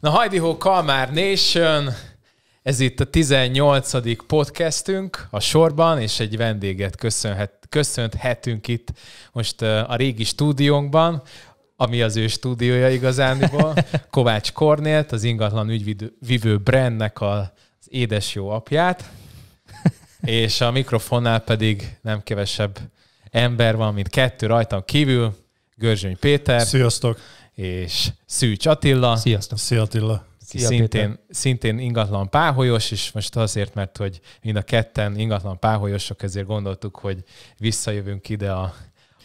Na, hajdi ho, Kalmár Nation! Ez itt a 18. podcastünk a sorban, és egy vendéget köszönhet, köszönhetünk itt most a régi stúdiónkban, ami az ő stúdiója igazániból, Kovács Kornélt, az ingatlan ügyvivő brandnek az édes jó apját, és a mikrofonnál pedig nem kevesebb ember van, mint kettő rajtam kívül, Görzsöny Péter. Sziasztok! és Szűcs Attila. Sziasztok! Szia Attila! Szia, szintén, szintén ingatlan páholyos, és most azért, mert hogy mind a ketten ingatlan páholyosok, ezért gondoltuk, hogy visszajövünk ide a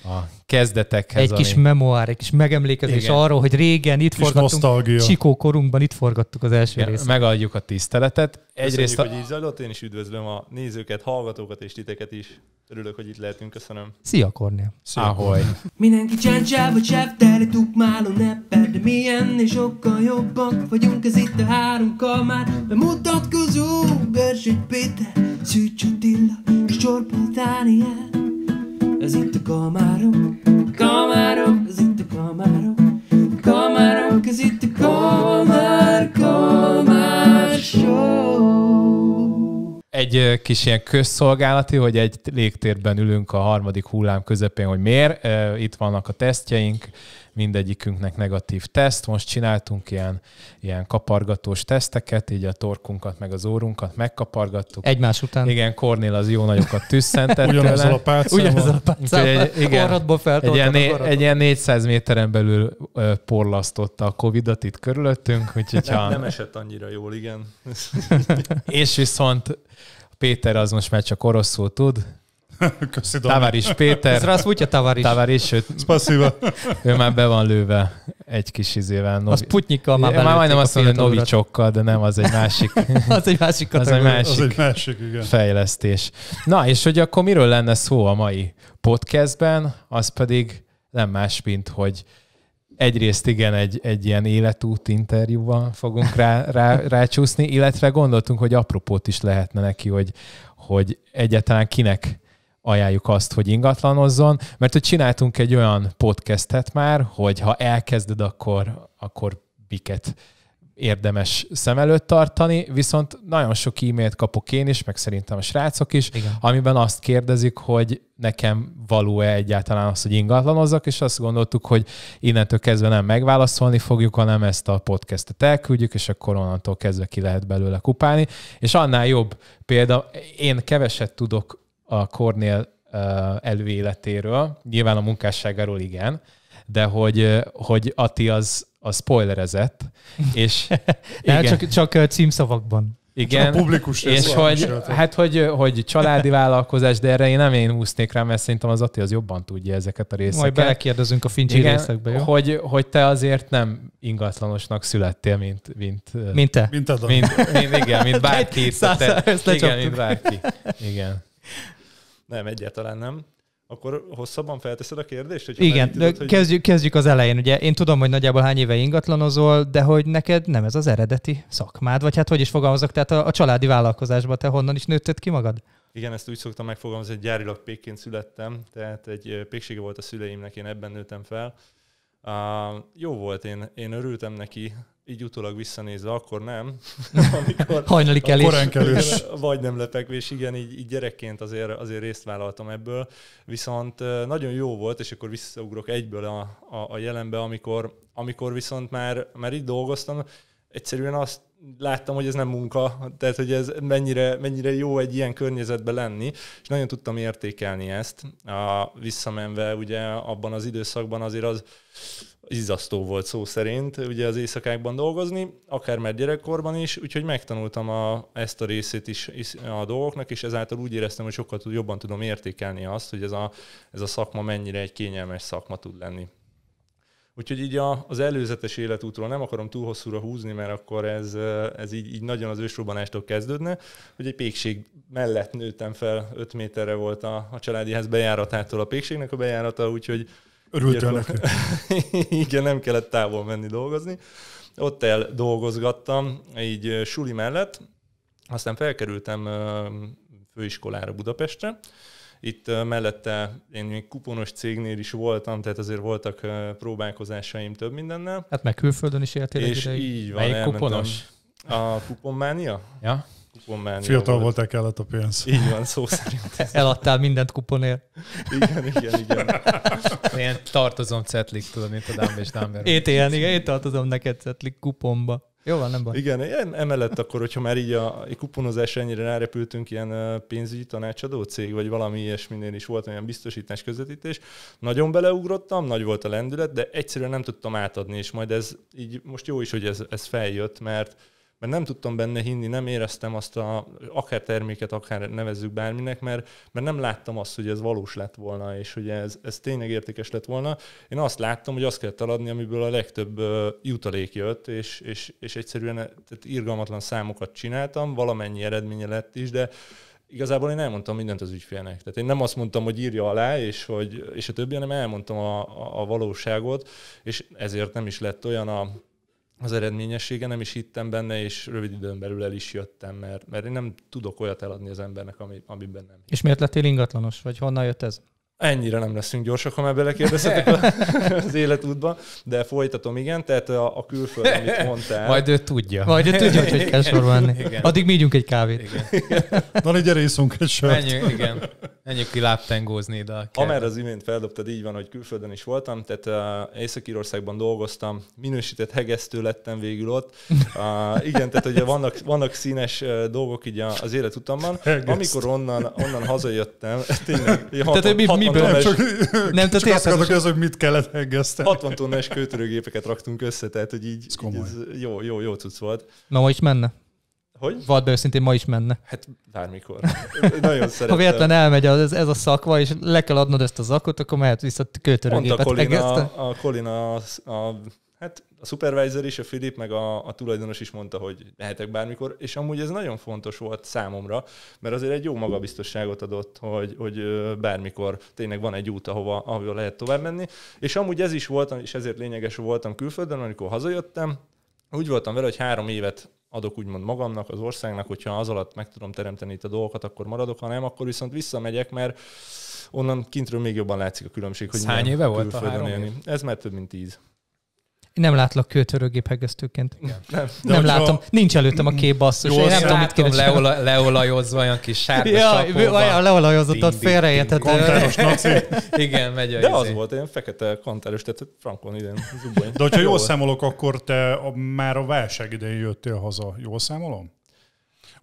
a kezdetekhez. Egy kis ami... memoár, egy kis megemlékezés Igen. arról, hogy régen itt kis forgattunk, nosztalgia. Csikó korunkban itt forgattuk az első Igen, részt. Megadjuk a tiszteletet. Egyrészt Köszönjük, a... hogy így zajlott, én is üdvözlöm a nézőket, hallgatókat és titeket is. Örülök, hogy itt lehetünk, köszönöm. Szia, Kornél. Szia. Ahoy. Mindenki csáncsába csáptári tukmáló nepper, de milyen és sokkal jobban vagyunk, ez itt a három kamár. Bemutatkozó, Bersik Péter, Szűcs Attila és Csorpó Dániel ez itt a kamárom, kamárom, ez itt a kamárom, kamárom, ez itt a kamár, kamár show. Egy kis ilyen közszolgálati, hogy egy légtérben ülünk a harmadik hullám közepén, hogy miért, itt vannak a tesztjeink, mindegyikünknek negatív teszt. Most csináltunk ilyen, ilyen kapargatós teszteket, így a torkunkat meg az órunkat megkapargattuk. Egymás után. Igen, Kornél az jó nagyokat tüsszentett. Ugyanaz a pálcával. Ugyanaz a pálcával. Egy, igen, egy ilyen, né, egy ilyen 400 méteren belül ö, porlasztotta a Covid-at itt körülöttünk. Úgyhogy nem, ha... nem esett annyira jól, igen. és viszont Péter az most már csak oroszul tud, Köszi, Tavaris Péter. Здравствуйте, товарищ. Tavaris, sőt, Спасибо. ő már be van lőve egy kis izével. Novi... Az putnyikkal már Már majdnem azt mondja, hogy novicsokkal, de nem, az egy másik. az egy másik az egy másik, az egy másik igen. fejlesztés. Na, és hogy akkor miről lenne szó a mai podcastben, az pedig nem más, mint hogy egyrészt igen, egy, egy ilyen életút interjúval fogunk rá, rá, rácsúszni, illetve gondoltunk, hogy apropót is lehetne neki, hogy, hogy egyáltalán kinek ajánljuk azt, hogy ingatlanozzon, mert hogy csináltunk egy olyan podcastet már, hogy ha elkezded, akkor, akkor biket érdemes szem előtt tartani, viszont nagyon sok e-mailt kapok én is, meg szerintem a srácok is, Igen. amiben azt kérdezik, hogy nekem való-e egyáltalán az, hogy ingatlanozzak, és azt gondoltuk, hogy innentől kezdve nem megválaszolni fogjuk, hanem ezt a podcastet elküldjük, és akkor onnantól kezdve ki lehet belőle kupálni. És annál jobb példa, én keveset tudok a Kornél előéletéről, nyilván a munkásságáról igen, de hogy, hogy Ati az, az spoilerezett, és... igen. Csak, csak címszavakban. Igen, csak a publikus és hogy, hát hogy, hogy családi vállalkozás, de erre én nem én úsznék rá, mert szerintem az Ati az jobban tudja ezeket a részeket. Majd belekérdezünk a fincsi Igen, részekbe, jó? Hogy, hogy te azért nem ingatlanosnak születtél, mint... Mint, mint te. Mint, mint, mint, igen, mint bárki. Száz, te, igen, mint bárki. Igen. Nem, egyáltalán nem. Akkor hosszabban felteszed a kérdést? Hogy Igen, tudod, hogy... kezdjük, kezdjük az elején. Ugye én tudom, hogy nagyjából hány éve ingatlanozol, de hogy neked nem ez az eredeti szakmád, vagy hát hogy is fogalmazok, tehát a, a családi vállalkozásban te honnan is nőtted ki magad? Igen, ezt úgy szoktam megfogalmazni, hogy gyárilag pékként születtem, tehát egy péksége volt a szüleimnek, én ebben nőttem fel. Uh, jó volt, én, én örültem neki, így utólag visszanézve, akkor nem. Amikor Hajnali kelés. Vagy nem lepekvés, igen, így, így gyerekként azért, azért részt vállaltam ebből. Viszont nagyon jó volt, és akkor visszaugrok egyből a, a, a jelenbe, amikor, amikor viszont már, már itt dolgoztam, egyszerűen azt láttam, hogy ez nem munka, tehát hogy ez mennyire, mennyire jó egy ilyen környezetben lenni, és nagyon tudtam értékelni ezt. A, visszamenve ugye abban az időszakban azért az izzasztó volt szó szerint ugye az éjszakákban dolgozni, akár már gyerekkorban is, úgyhogy megtanultam a, ezt a részét is, is a dolgoknak, és ezáltal úgy éreztem, hogy sokkal jobban tudom értékelni azt, hogy ez a, ez a szakma mennyire egy kényelmes szakma tud lenni. Úgyhogy így a, az előzetes életútról nem akarom túl hosszúra húzni, mert akkor ez, eh, ez így, így nagyon az ősrobbanástól kezdődne, hogy egy pékség mellett nőttem fel, 5 méterre volt a, a családihez bejáratától a pékségnek a bejárata, úgyhogy Örültél neki. Igen, nem kellett távol menni dolgozni. Ott el dolgozgattam, így eh, suli mellett, aztán felkerültem eh, főiskolára Budapestre, itt mellette én kuponos cégnél is voltam, tehát azért voltak próbálkozásaim több mindennel. Hát meg külföldön is éltél És egy így van, Melyik kuponos? A kuponmánia? Ja. Kuponmánia Fiatal volt. voltak kellett a pénz. Így van, szó szerint. Eladtál mindent kuponért. igen, igen, igen. Én tartozom Cetlik, tudod, mint a Dámbe és Dámbe. Én, igen, én tartozom neked Cetlik kuponba. Jó van, nem baj. Igen, emellett akkor, hogyha már így a, a kuponozásra ennyire rárepültünk, ilyen pénzügyi tanácsadó cég, vagy valami ilyesminél is volt olyan biztosítás közvetítés, nagyon beleugrottam, nagy volt a lendület, de egyszerűen nem tudtam átadni, és majd ez így most jó is, hogy ez, ez feljött, mert mert nem tudtam benne hinni, nem éreztem azt a, akár terméket, akár nevezzük bárminek, mert, mert nem láttam azt, hogy ez valós lett volna, és hogy ez, ez tényleg értékes lett volna. Én azt láttam, hogy azt kellett eladni, amiből a legtöbb jutalék jött, és, és, és egyszerűen tehát irgalmatlan számokat csináltam, valamennyi eredménye lett is, de igazából én elmondtam mindent az ügyfélnek. Tehát én nem azt mondtam, hogy írja alá, és, hogy, és a többi, hanem elmondtam a, a, a valóságot, és ezért nem is lett olyan a az eredményessége, nem is hittem benne, és rövid időn belül el is jöttem, mert, mert én nem tudok olyat eladni az embernek, ami, amiben nem. És miért lettél ingatlanos, vagy honnan jött ez? Ennyire nem leszünk gyorsak, ha már belekérdezhetek az életútba, de folytatom, igen, tehát a, a külföld, amit mondtál. Majd ő tudja. Majd ő tudja, hogy hogy kell sorban Igen. Addig mi ígyunk egy kávét. Igen. Na, egy gyere, iszunk egy sört. Menjünk, igen. Menjünk ki láptengózni ide. Amer az imént feldobtad, így van, hogy külföldön is voltam, tehát uh, Észak-Írországban dolgoztam, minősített hegesztő lettem végül ott. Uh, igen, tehát ugye vannak, vannak színes uh, dolgok így az életutamban. Amikor onnan, onnan hazajöttem, tényleg, tehát, hogy mi, miből? Nem, csak, nem, csak azt akarok az, hogy mit kellett engeszteni. 60 tonnás kőtörőgépeket raktunk össze, tehát hogy így, ez, így ez jó, jó, jó cucc volt. Na, ma is menne? Hogy? be őszintén ma is menne. Hát bármikor. Nagyon szeretem. Ha véletlen elmegy az, ez a szakva, és le kell adnod ezt a zakot, akkor mehet vissza kőtörőgépet. Mondta Colina, a Colina a, a hát a supervisor is, a Filip, meg a, a tulajdonos is mondta, hogy lehetek bármikor, és amúgy ez nagyon fontos volt számomra, mert azért egy jó magabiztosságot adott, hogy, hogy bármikor tényleg van egy út, ahova, ahova lehet tovább menni, és amúgy ez is voltam, és ezért lényeges voltam külföldön, amikor hazajöttem, úgy voltam vele, hogy három évet adok úgymond magamnak, az országnak, hogyha az alatt meg tudom teremteni itt a dolgokat, akkor maradok, ha nem, akkor viszont visszamegyek, mert onnan kintről még jobban látszik a különbség. Hogy hány éve volt a három élni. Év? Ez már több mint tíz nem látlak kőtörőgép hegesztőként. Nem, nem látom. A... Nincs előttem a kép basszus. Jó, én nem tudom, mit kérdezni. Leola, leolajozva olyan kis sárga ja, sapóba. Olyan ott félreértett. Kontáros naci. Igen, megy a De az izé. volt, ilyen fekete kontáros, tehát frankon idén. De hogyha jól, számolok, akkor te a, már a válság idején jöttél haza. Jól számolom?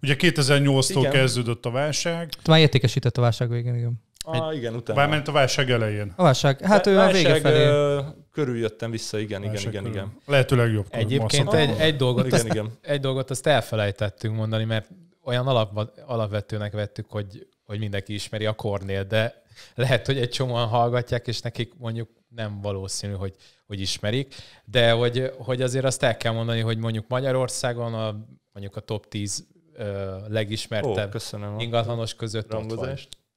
Ugye 2008-tól igen. kezdődött a válság. Te már értékesített a válság végén, igen. Ah, igen, utána. Bármint a válság elején. A válság, hát ő a vége felé. körül jöttem vissza, igen, igen, válság igen, igen. Lehetőleg jobb. Egyébként egy, egy, dolgot igen, azt, igen. egy dolgot azt elfelejtettünk mondani, mert olyan alap, alapvetőnek vettük, hogy, hogy mindenki ismeri a Kornél, de lehet, hogy egy csomóan hallgatják, és nekik mondjuk nem valószínű, hogy, hogy ismerik, de hogy, hogy azért azt el kell mondani, hogy mondjuk Magyarországon a, mondjuk a top 10 ö, legismertebb Ó, köszönöm ingatlanos között ott van.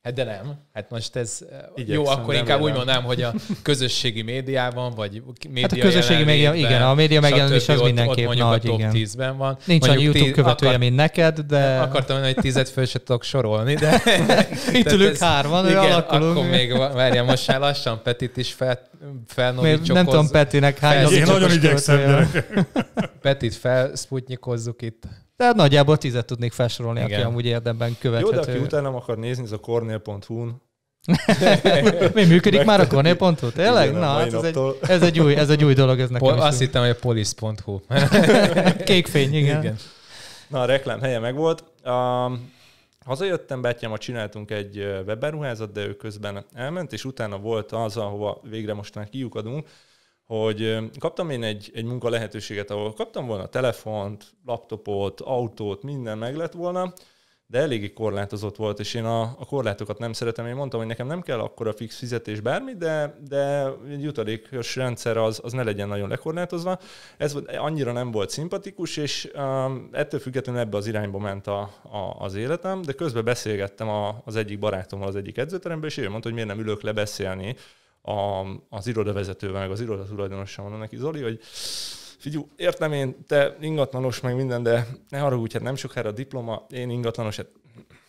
Hát de nem. Hát most ez Igyekszem, jó, akkor inkább nem úgy mondanám, hogy a közösségi médiában, vagy média Hát a közösségi média, igen, a média megjelenés az mindenképp ott nagy, a top igen. 10-ben van. Nincs mondjuk annyi YouTube követője, akar... mint neked, de... Akartam mondani, hogy tízet föl se tudok sorolni, de... Itt ülünk ez, hárman, igen, alakulunk. akkor még várjál, most már lassan Petit is fel, felnovicsokhoz. Nem tudom Petinek hány Én nagyon igyekszem, Petit felszputnyikozzuk itt. Tehát nagyjából tizet tudnék felsorolni, Igen. aki amúgy érdemben követhető. Jó, de aki utána akar nézni, az a cornélhu Mi működik már a cornél.hu? Tényleg? Igen, Na, hát ez, egy, ez, egy új, ez egy új dolog. Ez nekem Pol, azt hittem, hogy a police.hu. Kékfény, igen. igen. Na, a reklám helye megvolt. Um, hazajöttem, a csináltunk egy webberuházat, de ő közben elment, és utána volt az, ahova végre most már kiukadunk, hogy kaptam én egy, egy munka lehetőséget, ahol kaptam volna telefont, laptopot, autót, minden meg lett volna, de eléggé korlátozott volt, és én a, a korlátokat nem szeretem. Én mondtam, hogy nekem nem kell akkora fix fizetés bármi, de, de egy jutalékos rendszer az, az ne legyen nagyon lekorlátozva. Ez annyira nem volt szimpatikus, és um, ettől függetlenül ebbe az irányba ment a, a, az életem, de közben beszélgettem a, az egyik barátommal az egyik edzőteremben, és ő mondta, hogy miért nem ülök le beszélni a, az irodavezetővel, meg az irodatulajdonossal mondom neki, Zoli, hogy figyú, értem én, te ingatlanos meg minden, de ne haragudj, hát nem sokára a diploma, én ingatlanos, hát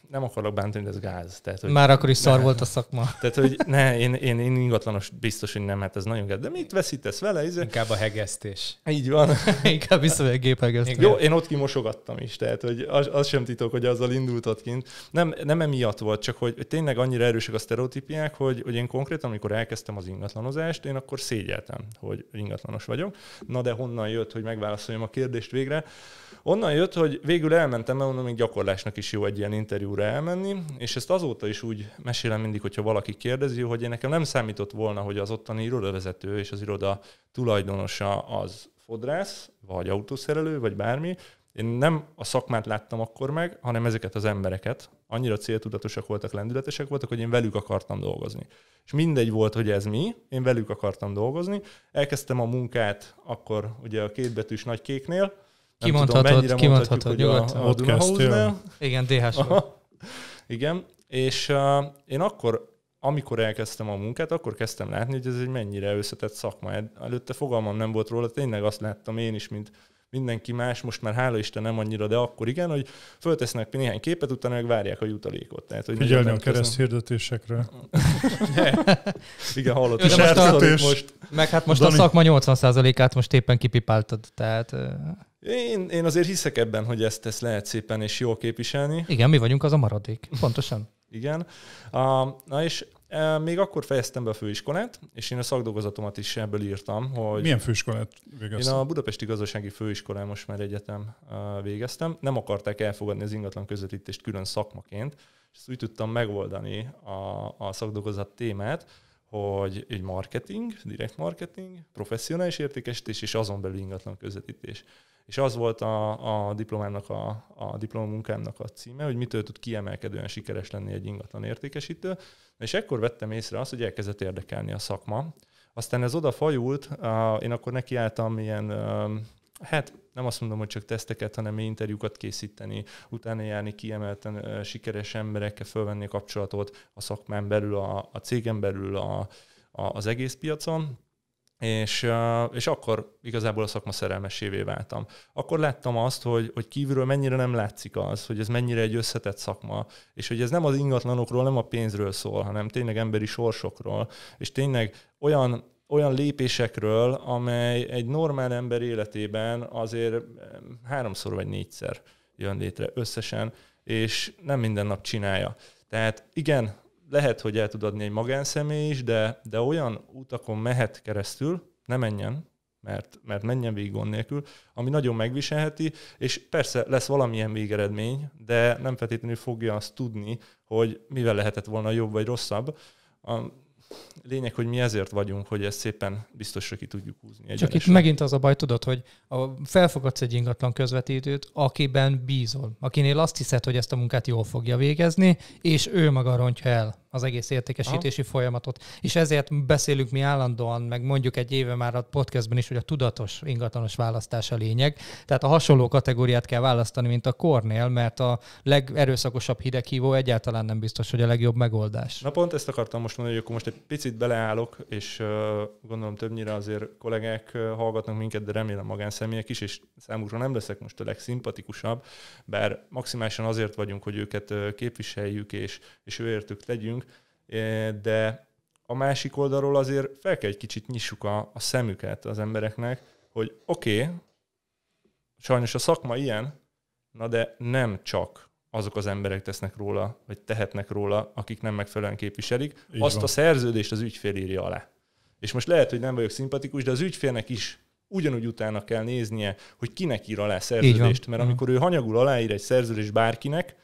nem akarok bántani, de ez gáz. Tehát, hogy Már akkor is szar ne, volt a szakma. Tehát, hogy ne, én, én, én ingatlanos biztos, hogy nem, hát ez nagyon gáz. De mit veszítesz vele? Ez... Izé? Inkább a hegesztés. Így van. Inkább vissza a géphegesztés. Jó, én ott kimosogattam is, tehát hogy az, az sem titok, hogy azzal indult ott kint. Nem, nem emiatt volt, csak hogy tényleg annyira erősek a sztereotípiák, hogy, hogy én konkrétan, amikor elkezdtem az ingatlanozást, én akkor szégyeltem, hogy ingatlanos vagyok. Na de honnan jött, hogy megválaszoljam a kérdést végre? Onnan jött, hogy végül elmentem, mert mondom, még gyakorlásnak is jó egy ilyen interjú Perugra elmenni, és ezt azóta is úgy mesélem mindig, hogyha valaki kérdezi, hogy én nekem nem számított volna, hogy az ottani irodavezető és az iroda tulajdonosa az fodrász, vagy autószerelő, vagy bármi. Én nem a szakmát láttam akkor meg, hanem ezeket az embereket. Annyira céltudatosak voltak, lendületesek voltak, hogy én velük akartam dolgozni. És mindegy volt, hogy ez mi, én velük akartam dolgozni. Elkezdtem a munkát akkor ugye a kétbetűs nagy kéknél, nem kimondhatod, tudom, kimondhatod, nyugodtan. Ott kezdtél. Igen, DHS. Igen, és uh, én akkor, amikor elkezdtem a munkát, akkor kezdtem látni, hogy ez egy mennyire összetett szakma. Előtte fogalmam nem volt róla, tényleg azt láttam én is, mint mindenki más, most már hála Isten nem annyira, de akkor igen, hogy föltesznek néhány képet, utána meg várják a jutalékot. Tehát, hogy Figyelni a kereszt hirdetésekre. igen, hallottam. Most, a, most, meg hát most Dani. a szakma 80%-át most éppen kipipáltad, tehát... Én, én azért hiszek ebben, hogy ezt, ezt lehet szépen és jól képviselni. Igen, mi vagyunk az a maradék. Pontosan. Igen. Uh, na és még akkor fejeztem be a főiskolát, és én a szakdolgozatomat is ebből írtam, hogy... Milyen főiskolát végeztem? Én a Budapesti Gazdasági Főiskolán most már egyetem végeztem. Nem akarták elfogadni az ingatlan közvetítést külön szakmaként, és ezt úgy tudtam megoldani a, a szakdolgozat témát, hogy egy marketing, direkt marketing, professzionális értékesítés és azon belül ingatlan közvetítés és az volt a, a diplomámnak, a, a diplomamunkámnak a címe, hogy mitől tud kiemelkedően sikeres lenni egy ingatlan értékesítő, és ekkor vettem észre azt, hogy elkezdett érdekelni a szakma. Aztán ez odafajult, én akkor nekiálltam ilyen hát nem azt mondom, hogy csak teszteket, hanem interjúkat készíteni, utána járni kiemelten sikeres emberekkel, fölvenni a kapcsolatot a szakmán belül, a, a cégen belül, a, a, az egész piacon és, és akkor igazából a szakma szerelmesévé váltam. Akkor láttam azt, hogy, hogy kívülről mennyire nem látszik az, hogy ez mennyire egy összetett szakma, és hogy ez nem az ingatlanokról, nem a pénzről szól, hanem tényleg emberi sorsokról, és tényleg olyan olyan lépésekről, amely egy normál ember életében azért háromszor vagy négyszer jön létre összesen, és nem minden nap csinálja. Tehát igen, lehet, hogy el tud adni egy magánszemély is, de, de olyan utakon mehet keresztül, ne menjen, mert, mert menjen végig gond nélkül, ami nagyon megviselheti, és persze lesz valamilyen végeredmény, de nem feltétlenül fogja azt tudni, hogy mivel lehetett volna jobb vagy rosszabb lényeg, hogy mi ezért vagyunk, hogy ezt szépen biztosra ki tudjuk húzni. Csak itt megint az a baj, tudod, hogy a, felfogadsz egy ingatlan közvetítőt, akiben bízol, akinél azt hiszed, hogy ezt a munkát jól fogja végezni, és ő maga rontja el az egész értékesítési ha. folyamatot. És ezért beszélünk mi állandóan, meg mondjuk egy éve már a podcastben is, hogy a tudatos ingatlanos választás a lényeg. Tehát a hasonló kategóriát kell választani, mint a kornél, mert a legerőszakosabb hideghívó egyáltalán nem biztos, hogy a legjobb megoldás. Na pont ezt akartam most mondani, hogy akkor most egy picit beleállok, és gondolom többnyire azért kollégák hallgatnak minket, de remélem magánszemélyek is, és számukra nem leszek most a legszimpatikusabb, bár maximálisan azért vagyunk, hogy őket képviseljük és, és őértük legyünk, de a másik oldalról azért fel kell egy kicsit nyissuk a, a szemüket az embereknek, hogy oké, okay, sajnos a szakma ilyen, na de nem csak azok az emberek tesznek róla, vagy tehetnek róla, akik nem megfelelően képviselik. Így Azt van. a szerződést az ügyfél írja alá. És most lehet, hogy nem vagyok szimpatikus, de az ügyfélnek is ugyanúgy utána kell néznie, hogy kinek ír alá szerződést, mert mhm. amikor ő hanyagul aláír egy szerződést bárkinek,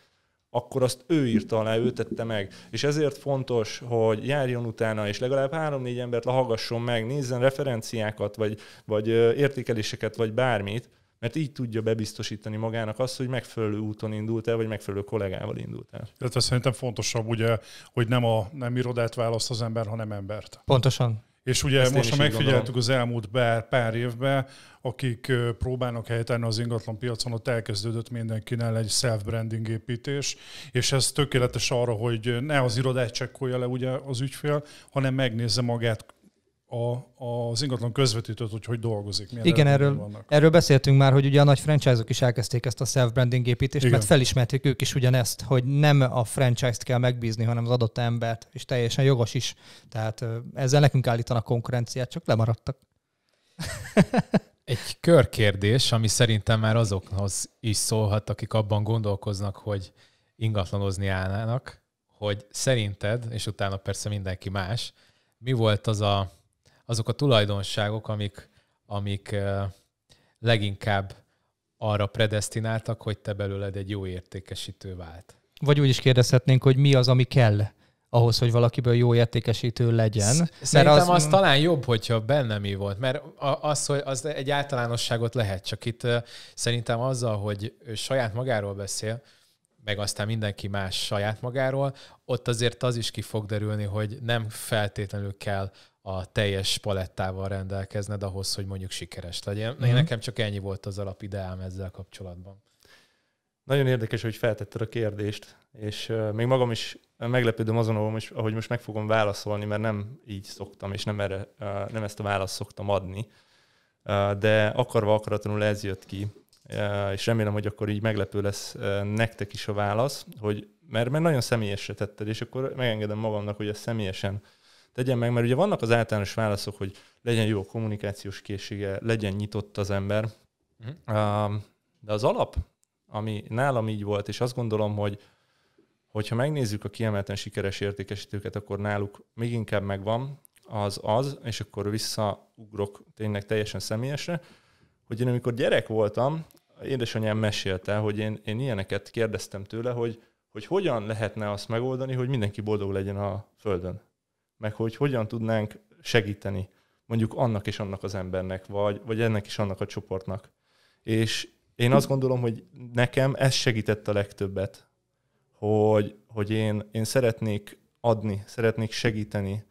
akkor azt ő írta alá, ő tette meg. És ezért fontos, hogy járjon utána, és legalább három-négy embert lehallgasson meg, nézzen referenciákat, vagy, vagy értékeléseket, vagy bármit, mert így tudja bebiztosítani magának azt, hogy megfelelő úton indult el, vagy megfelelő kollégával indult el. Illetve szerintem fontosabb ugye, hogy nem a nem irodát választ az ember, hanem embert. Pontosan. És ugye Ezt most, ha megfigyeltük az elmúlt bár, pár évben, akik próbálnak helytállni az ingatlan piacon, ott elkezdődött mindenkinél egy self-branding építés, és ez tökéletes arra, hogy ne az irodát csekkolja le ugye az ügyfél, hanem megnézze magát a, az ingatlan közvetítőt, hogy hogy dolgozik. Milyen Igen, erről, erről beszéltünk már, hogy ugye a nagy franchise-ok is elkezdték ezt a self-branding építést, Igen. mert felismerték ők is ugyanezt, hogy nem a franchise-t kell megbízni, hanem az adott embert, és teljesen jogos is. Tehát ezzel nekünk állítanak konkurenciát, csak lemaradtak. Egy körkérdés, ami szerintem már azokhoz is szólhat, akik abban gondolkoznak, hogy ingatlanozni állnának, hogy szerinted, és utána persze mindenki más, mi volt az a azok a tulajdonságok, amik, amik leginkább arra predestináltak, hogy te belőled egy jó értékesítő vált. Vagy úgy is kérdezhetnénk, hogy mi az, ami kell ahhoz, hogy valakiből jó értékesítő legyen. Szerintem mert az... az talán jobb, hogyha benne mi volt, mert az, hogy az egy általánosságot lehet, csak itt szerintem azzal, hogy saját magáról beszél, meg aztán mindenki más saját magáról, ott azért az is ki fog derülni, hogy nem feltétlenül kell a teljes palettával rendelkezned ahhoz, hogy mondjuk sikeres legyen. Mm-hmm. Uh-huh. Nekem csak ennyi volt az alapideám ezzel kapcsolatban. Nagyon érdekes, hogy feltetted a kérdést, és még magam is meglepődöm azon, ahogy most meg fogom válaszolni, mert nem így szoktam, és nem, erre, nem ezt a választ szoktam adni. De akarva akaratlanul ez jött ki, és remélem, hogy akkor így meglepő lesz nektek is a válasz, hogy mert, mert nagyon személyesre tetted, és akkor megengedem magamnak, hogy ezt személyesen tegyen meg, mert ugye vannak az általános válaszok, hogy legyen jó a kommunikációs készsége, legyen nyitott az ember, uh-huh. de az alap, ami nálam így volt, és azt gondolom, hogy hogyha megnézzük a kiemelten sikeres értékesítőket, akkor náluk még inkább megvan az az, és akkor visszaugrok tényleg teljesen személyesre, hogy én amikor gyerek voltam, édesanyám mesélte, hogy én, én ilyeneket kérdeztem tőle, hogy, hogy hogyan lehetne azt megoldani, hogy mindenki boldog legyen a Földön meg hogy hogyan tudnánk segíteni mondjuk annak és annak az embernek, vagy, vagy ennek és annak a csoportnak. És én azt gondolom, hogy nekem ez segített a legtöbbet, hogy, hogy én, én szeretnék adni, szeretnék segíteni,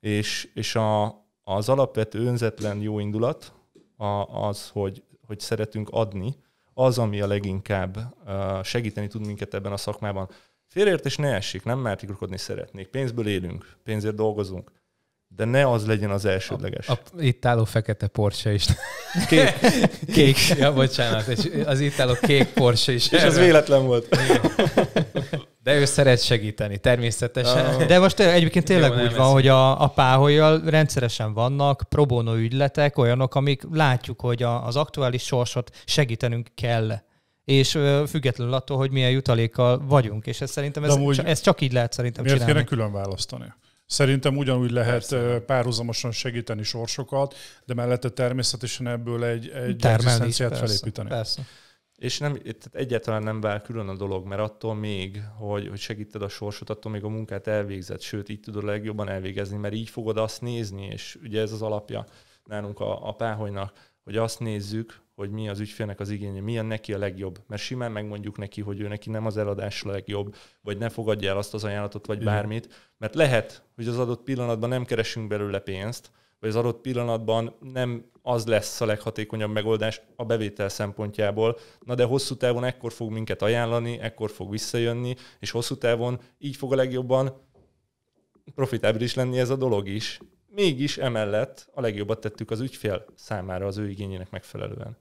és, és a, az alapvető önzetlen jó indulat a, az, hogy, hogy szeretünk adni, az, ami a leginkább segíteni tud minket ebben a szakmában. Félreértés ne essék, nem mert igrokodni szeretnék. Pénzből élünk, pénzért dolgozunk. De ne az legyen az elsődleges. A, a itt álló fekete Porsche is. Kék. kék. Ja, bocsánat. És az itt álló kék Porsche is. És ez véletlen volt. De ő szeret segíteni, természetesen. Ah. De most egyébként tényleg Jó, úgy van, ez. hogy a, a páholyjal rendszeresen vannak probónó ügyletek, olyanok, amik látjuk, hogy a, az aktuális sorsot segítenünk kell és függetlenül attól, hogy milyen jutalékkal vagyunk. És ez szerintem ez, amúgy, ez csak így lehet szerintem miért csinálni. Miért kéne külön választani? Szerintem ugyanúgy lehet párhuzamosan segíteni sorsokat, de mellette természetesen ebből egy, egy egzisztenciát felépíteni. Persze. És nem, tehát egyáltalán nem vár külön a dolog, mert attól még, hogy, hogy segíted a sorsot, attól még a munkát elvégzed, sőt, így tudod legjobban elvégezni, mert így fogod azt nézni, és ugye ez az alapja nálunk a, a páholynak, hogy azt nézzük, hogy mi az ügyfélnek az igénye, milyen neki a legjobb. Mert simán megmondjuk neki, hogy ő neki nem az eladás a legjobb, vagy ne fogadja el azt az ajánlatot, vagy bármit, mert lehet, hogy az adott pillanatban nem keresünk belőle pénzt, vagy az adott pillanatban nem az lesz a leghatékonyabb megoldás a bevétel szempontjából, na de hosszú távon ekkor fog minket ajánlani, ekkor fog visszajönni, és hosszú távon így fog a legjobban profitábilis lenni ez a dolog is mégis emellett a legjobbat tettük az ügyfél számára az ő igényének megfelelően.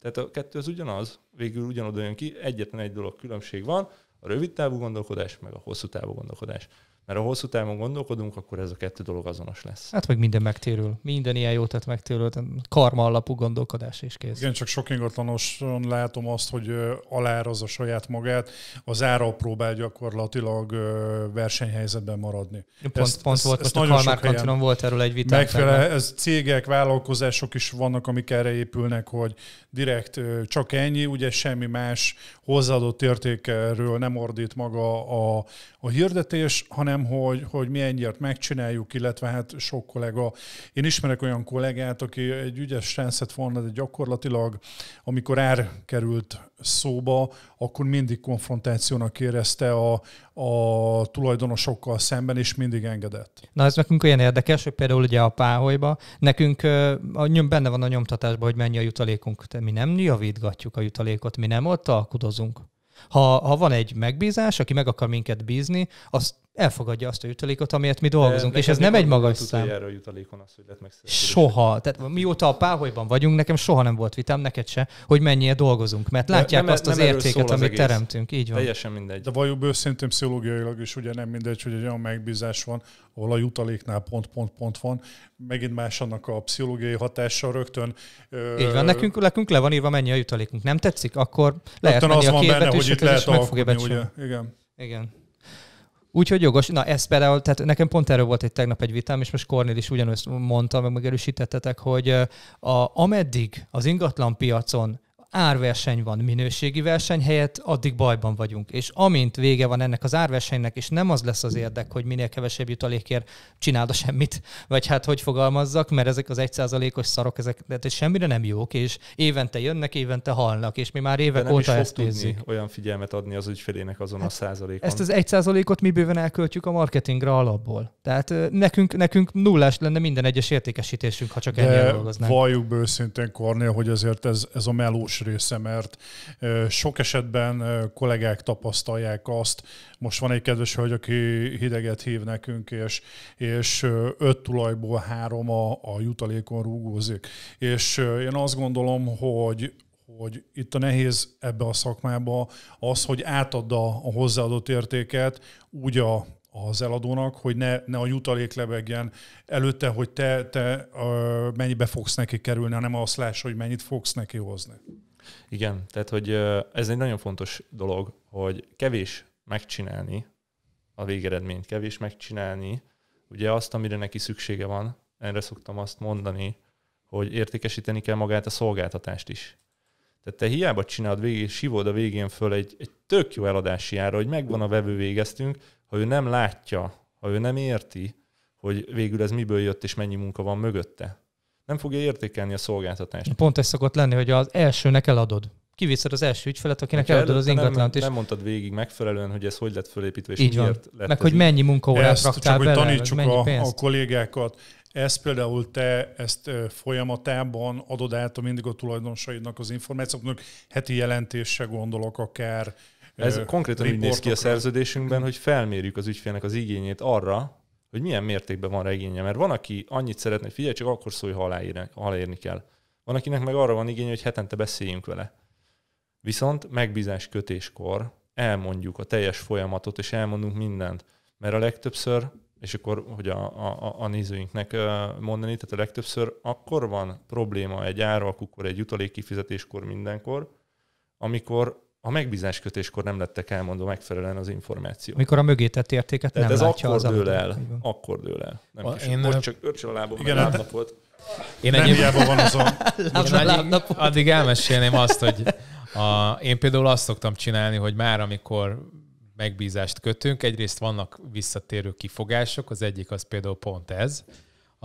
Tehát a kettő az ugyanaz, végül ugyanoda jön ki, egyetlen egy dolog különbség van, a rövid távú gondolkodás, meg a hosszú távú gondolkodás. Mert ha hosszú távon gondolkodunk, akkor ez a kettő dolog azonos lesz. Hát meg minden megtérül. Minden ilyen jót tett megtérül. Karma alapú gondolkodás is kész. Igen, csak sok ingatlanosan látom azt, hogy aláraz a saját magát, az ára próbál gyakorlatilag versenyhelyzetben maradni. Pont, ezt, pont ezt, volt, ezt most a Kalmár volt erről egy vita. Megfele, ez cégek, vállalkozások is vannak, amik erre épülnek, hogy direkt csak ennyi, ugye semmi más hozzáadott értékről nem ordít maga a, a hirdetés, hanem nem, hogy, hogy mi ennyiért megcsináljuk, illetve hát sok kollega, én ismerek olyan kollégát, aki egy ügyes rendszert volna, de gyakorlatilag amikor ár került szóba, akkor mindig konfrontációnak érezte a, a tulajdonosokkal szemben, és mindig engedett. Na ez nekünk olyan érdekes, hogy például ugye a páholyba, nekünk a, benne van a nyomtatásban, hogy mennyi a jutalékunk. De mi nem javítgatjuk a jutalékot, mi nem ott alkudozunk. Ha, ha van egy megbízás, aki meg akar minket bízni, azt elfogadja azt a jutalékot, amiért mi dolgozunk. De és ez nem egy magas szám. Erről jutalékon az, hogy lett Soha. Tehát mióta a páholyban vagyunk, nekem soha nem volt vitám, neked se, hogy mennyire dolgozunk. Mert látják nem, azt nem az értéket, amit az teremtünk. Így van. Teljesen mindegy. De vajon őszintén pszichológiailag is ugye nem mindegy, hogy egy olyan megbízás van, ahol a jutaléknál pont-pont-pont van, megint más annak a pszichológiai hatása rögtön. Így van, nekünk, nekünk le van írva, mennyi a jutalékunk. Nem tetszik? Akkor lehet menni az a van benne, hogy itt lehet alkudni, ugye? Igen. Igen. Úgyhogy jogos. Na, ez például, tehát nekem pont erről volt egy tegnap egy vitám, és most Kornél is ugyanezt mondta, meg megerősítettetek, hogy a, ameddig az ingatlan piacon árverseny van, minőségi verseny helyett addig bajban vagyunk. És amint vége van ennek az árversenynek, és nem az lesz az érdek, hogy minél kevesebb jutalékért csináld a semmit, vagy hát hogy fogalmazzak, mert ezek az egyszázalékos szarok, ezek de hát semmire nem jók, és évente jönnek, évente halnak, és mi már évek óta is ezt nézzük. olyan figyelmet adni az ügyfelének azon hát a százalékon. Ezt az egy százalékot mi bőven elköltjük a marketingre alapból. Tehát nekünk, nekünk nullás lenne minden egyes értékesítésünk, ha csak ennyire dolgoznánk. Valljuk őszintén, Kornél, hogy azért ez, ez a melós jelentős része, mert sok esetben kollégák tapasztalják azt, most van egy kedves hölgy, aki hideget hív nekünk, és, és öt tulajból három a, a jutalékon rúgózik. És én azt gondolom, hogy hogy itt a nehéz ebbe a szakmába az, hogy átadda a hozzáadott értéket úgy a az eladónak, hogy ne, ne a jutalék lebegjen előtte, hogy te, te ö, mennyibe fogsz neki kerülni, hanem azt láss, hogy mennyit fogsz neki hozni. Igen, tehát hogy ez egy nagyon fontos dolog, hogy kevés megcsinálni a végeredményt, kevés megcsinálni ugye azt, amire neki szüksége van. Erre szoktam azt mondani, hogy értékesíteni kell magát a szolgáltatást is. Tehát te hiába csinálod végig, sivod a végén föl egy, egy tök jó eladási ára, hogy megvan a vevő végeztünk, ha ő nem látja, ha ő nem érti, hogy végül ez miből jött és mennyi munka van mögötte, nem fogja értékelni a szolgáltatást. Pont ez szokott lenni, hogy az elsőnek eladod. Kiviszed az első ügyfelet, akinek hát eladod az ingatlant. Nem, és... nem mondtad végig megfelelően, hogy ez hogy lett fölépítve, és Így miért van. lett. Meg hogy mennyi munkaórát ezt, raktál csak, bele, hogy tanítsuk mennyi pénzt. a, a kollégákat. Ezt például te ezt folyamatában adod át a mindig a tulajdonosaidnak az információknak, heti jelentése gondolok akár. Ez konkrétan úgy néz ki a szerződésünkben, hogy felmérjük az ügyfélnek az igényét arra, hogy milyen mértékben van regénye, Mert van, aki annyit szeretne, hogy figyelj, csak akkor szólj, ha aláírni, aláírni kell. Van, akinek meg arra van igény, hogy hetente beszéljünk vele. Viszont megbízás kötéskor elmondjuk a teljes folyamatot, és elmondunk mindent. Mert a legtöbbször, és akkor, hogy a, a, a nézőinknek mondani, tehát a legtöbbször akkor van probléma egy áralkukkor, egy jutalék kifizetéskor, mindenkor, amikor a megbízáskötéskor nem lettek elmondva megfelelően az információk. Mikor a mögé tett értéket Tehát nem ez látja akkor az dől el, el. Akkor dől el. Nem a, én, most csak örcsön a lábom, igen, hát lábnap volt. Én nem egyéb... van az Lábnap addig, addig elmesélném azt, hogy a, én például azt szoktam csinálni, hogy már amikor megbízást kötünk, egyrészt vannak visszatérő kifogások, az egyik az például pont ez,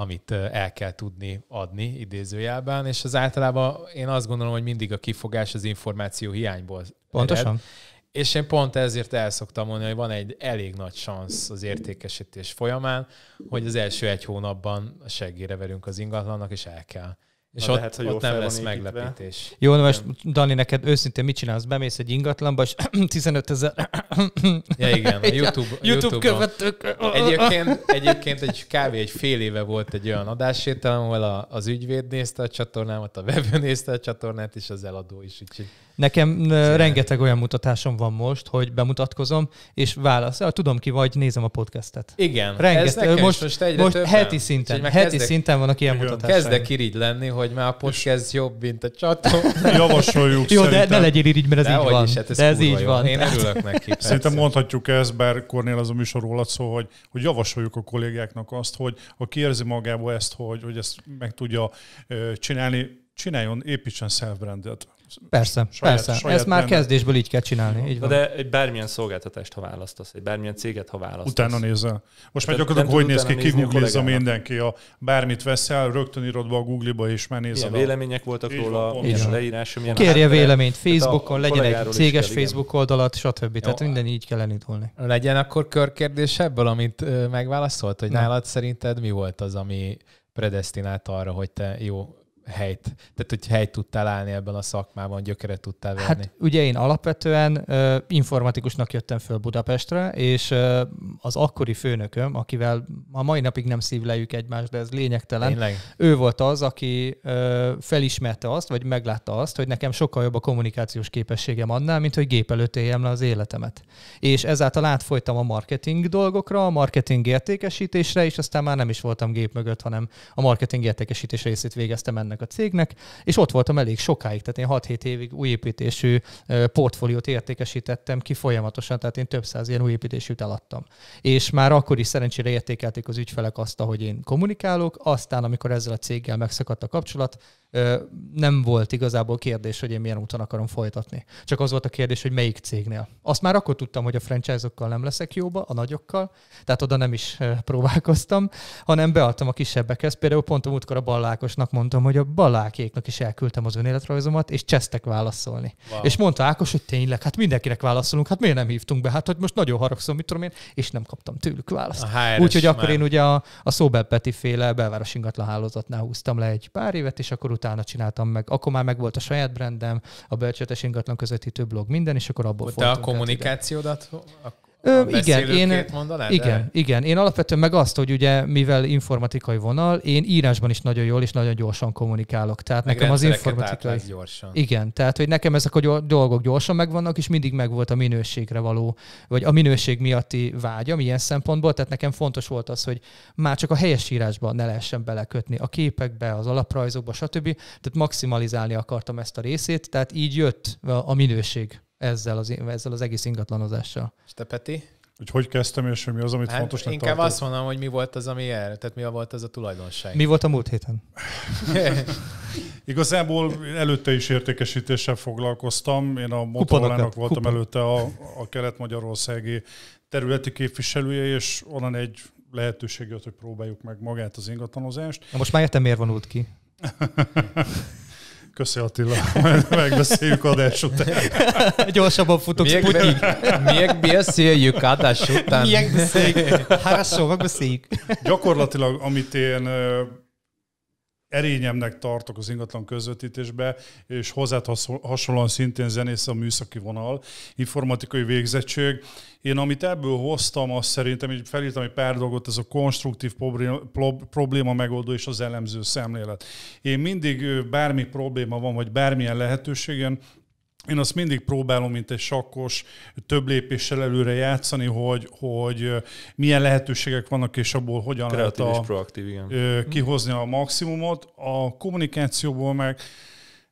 amit el kell tudni adni idézőjelben, és az általában én azt gondolom, hogy mindig a kifogás az információ hiányból. Pontosan. Ered. És én pont ezért el szoktam mondani, hogy van egy elég nagy szansz az értékesítés folyamán, hogy az első egy hónapban segére verünk az ingatlannak, és el kell és ott, lehet, hogy ott nem lesz meglepítés. Jó, na most Dani, neked őszintén mit csinálsz? Bemész egy ingatlanba, és 15 ezer... ja, igen, a YouTube, YouTube követők. Egyébként, egyébként egy kávé egy fél éve volt egy olyan adássétel, ahol a, az ügyvéd nézte a csatornámat, a vevő nézte a csatornát, és az eladó is. Úgyhogy Nekem Szépen. rengeteg olyan mutatásom van most, hogy bemutatkozom, és válasz, tudom ki vagy, nézem a podcastet. Igen. Rengeteg, most, most, egyre most heti szinten, heti kezdek, szinten vannak ilyen mutatások. Kezdek irigy lenni, hogy már a podcast és jobb, mint a csató. Javasoljuk Jó, de ne legyél irigy, mert ez de így van. Is, hát ez, de ez így jó. van. Én örülök neki. Szerintem mondhatjuk ezt, bár Kornél az a műsor rólad szó, hogy, hogy javasoljuk a kollégáknak azt, hogy aki érzi magába ezt, hogy, hogy ezt meg tudja csinálni, csináljon, építsen self-brandet. Persze, saját, persze. Saját Ezt már kezdésből így kell csinálni. Így van. De egy bármilyen szolgáltatást, ha választasz, egy bármilyen céget, ha választasz. Utána nézel. Most már gyakorlatilag hogy néz ki, kiguglizza mindenki. A, bármit veszel, rögtön írod be a Google-ba, és már nézel. Ilyen a... vélemények voltak így róla, van, leírás, milyen Kérje véleményt Facebookon, legyen egy céges kell, Facebook igen. oldalat, stb. Jó. Tehát minden így kell elindulni. Legyen akkor körkérdés ebből, amit megválaszolt, hogy nálad szerinted mi volt az, ami predestinált arra, hogy te jó helyt, tehát hogy helyt tudtál állni ebben a szakmában, gyökeret tudtál venni? Hát ugye én alapvetően ö, informatikusnak jöttem föl Budapestre, és ö, az akkori főnököm, akivel a mai napig nem szívlejük egymást, de ez lényegtelen, Tényleg? ő volt az, aki ö, felismerte azt, vagy meglátta azt, hogy nekem sokkal jobb a kommunikációs képességem annál, mint hogy gép előtt éljem le az életemet. És ezáltal átfolytam a marketing dolgokra, a marketing értékesítésre, és aztán már nem is voltam gép mögött, hanem a marketing értékesítés részét végeztem ennek ennek a cégnek, és ott voltam elég sokáig, tehát én 6-7 évig újépítésű portfóliót értékesítettem ki folyamatosan, tehát én több száz ilyen újépítésűt eladtam. És már akkor is szerencsére értékelték az ügyfelek azt, ahogy én kommunikálok, aztán amikor ezzel a céggel megszakadt a kapcsolat, nem volt igazából kérdés, hogy én milyen úton akarom folytatni. Csak az volt a kérdés, hogy melyik cégnél. Azt már akkor tudtam, hogy a franchise-okkal nem leszek jóba, a nagyokkal, tehát oda nem is próbálkoztam, hanem beadtam a kisebbekhez. Például pont a múltkor a Ballákosnak mondtam, hogy a Balákéknak is elküldtem az önéletrajzomat, és csesztek válaszolni. Wow. És mondta Ákos, hogy tényleg, hát mindenkinek válaszolunk, hát miért nem hívtunk be, hát hogy most nagyon haragszom, mit tudom én, és nem kaptam tőlük választ. Úgyhogy akkor én ugye a, a Szóbel Peti féle belváros ingatlan hálózatnál húztam le egy pár évet, és akkor utána csináltam meg. Akkor már meg volt a saját brandem, a belcsötes ingatlan közvetítő blog, minden, és akkor abból Te a hát, kommunikációdat? Ide. Ö, igen, én, mondanád, igen, de? igen, én alapvetően meg azt, hogy ugye mivel informatikai vonal, én írásban is nagyon jól és nagyon gyorsan kommunikálok. Tehát meg nekem az informatikai... gyorsan. Igen, tehát hogy nekem ezek a dolgok gyorsan megvannak, és mindig megvolt a minőségre való, vagy a minőség miatti vágyam ilyen szempontból, tehát nekem fontos volt az, hogy már csak a helyes írásba ne lehessen belekötni, a képekbe, az alaprajzokba, stb. Tehát maximalizálni akartam ezt a részét, tehát így jött a minőség ezzel az, ezzel az egész ingatlanozással. És te Peti? Hogy hogy kezdtem, és mi az, amit hát fontos Inkább tartod? azt mondom, hogy mi volt az, ami el, tehát mi volt az a tulajdonság. Mi volt a múlt héten? Igazából előtte is értékesítéssel foglalkoztam. Én a Motorola-nak voltam Kupa. előtte a, a kelet-magyarországi területi képviselője, és onnan egy lehetőség jött, hogy próbáljuk meg magát az ingatlanozást. Na most már értem, miért vonult ki. Köszi Attila, megbeszéljük adás után. Gyorsabban futok Sputnik. beszéljük adás után. még beszéljük szóval beszéljük. Gyakorlatilag, amit én erényemnek tartok az ingatlan közvetítésbe, és hozzá hasonlóan szintén zenész a műszaki vonal, informatikai végzettség. Én amit ebből hoztam, azt szerintem, hogy felírtam egy pár dolgot, ez a konstruktív probléma megoldó és az elemző szemlélet. Én mindig bármi probléma van, vagy bármilyen lehetőségen, én azt mindig próbálom, mint egy sakkos, több lépéssel előre játszani, hogy, hogy milyen lehetőségek vannak, és abból hogyan Kreatív lehet a, proaktív, igen. kihozni a maximumot. A kommunikációból meg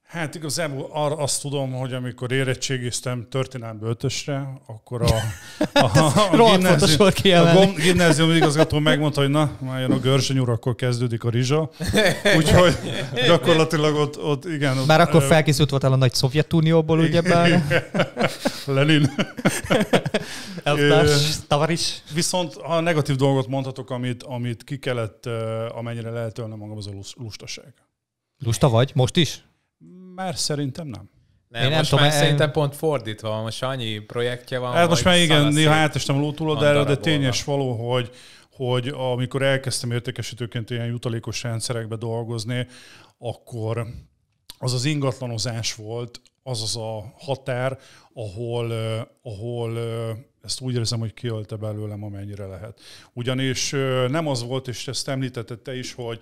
Hát igazából arra azt tudom, hogy amikor érettségiztem történelmi ötösre, akkor a, a, hát a, a, a, a gimnázium igazgató megmondta, hogy na, már jön a görseny úr, akkor kezdődik a rizsa. Úgyhogy gyakorlatilag ott, ott igen. Ott, már akkor felkészült voltál a nagy Szovjetunióból, ugye bár? Lenin. Eltárs, Viszont a negatív dolgot mondhatok, amit, amit ki kellett, amennyire lehet ölnem magam, az a lustaság. Lusta vagy? Most is? Már szerintem nem. Nem, Én most nem most tudom, már én... E- szerintem pont fordítva van, most annyi projektje van. Hát most már igen, néha átestem ló túl, de, de tényes való, hogy, hogy amikor elkezdtem értékesítőként ilyen jutalékos rendszerekbe dolgozni, akkor az az ingatlanozás volt, az az a határ, ahol, ahol ezt úgy érzem, hogy kiölte belőlem, amennyire lehet. Ugyanis nem az volt, és ezt említetted te is, hogy,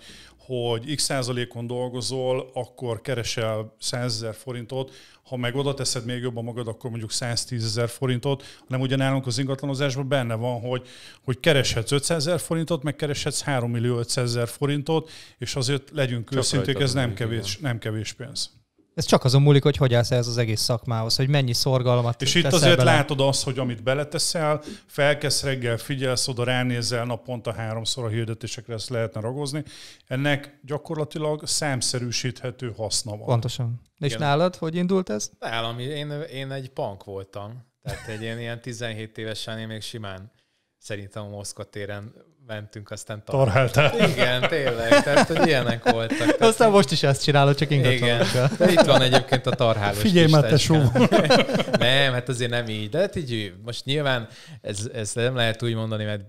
hogy x százalékon dolgozol, akkor keresel 100 ezer forintot, ha meg oda teszed még jobban magad, akkor mondjuk 110 ezer forintot, hanem ugye nálunk az ingatlanozásban benne van, hogy, hogy kereshetsz 500 ezer forintot, meg kereshetsz 3 millió 500 ezer forintot, és azért legyünk őszinték, ez nem kevés, nem kevés pénz. Ez csak azon múlik, hogy hogy állsz ez az egész szakmához, hogy mennyi szorgalmat És itt azért bele. látod azt, hogy amit beleteszel, felkezd reggel, figyelsz oda, ránézel naponta háromszor a hirdetésekre, ezt lehetne ragozni. Ennek gyakorlatilag számszerűsíthető haszna van. Pontosan. És Igen. nálad hogy indult ez? Nálam, én, én egy punk voltam. Tehát egy ilyen, ilyen 17 évesen én még simán szerintem a Moszkva téren mentünk, aztán tarháltál. Igen, tényleg, tehát hogy ilyenek voltak. Tehát aztán most is ezt csinálod, csak ingatlanokkal. Igen, itt van egyébként a tarhálós Figyelj már, te Nem, hát azért nem így, de hát így most nyilván ez, ez nem lehet úgy mondani, mert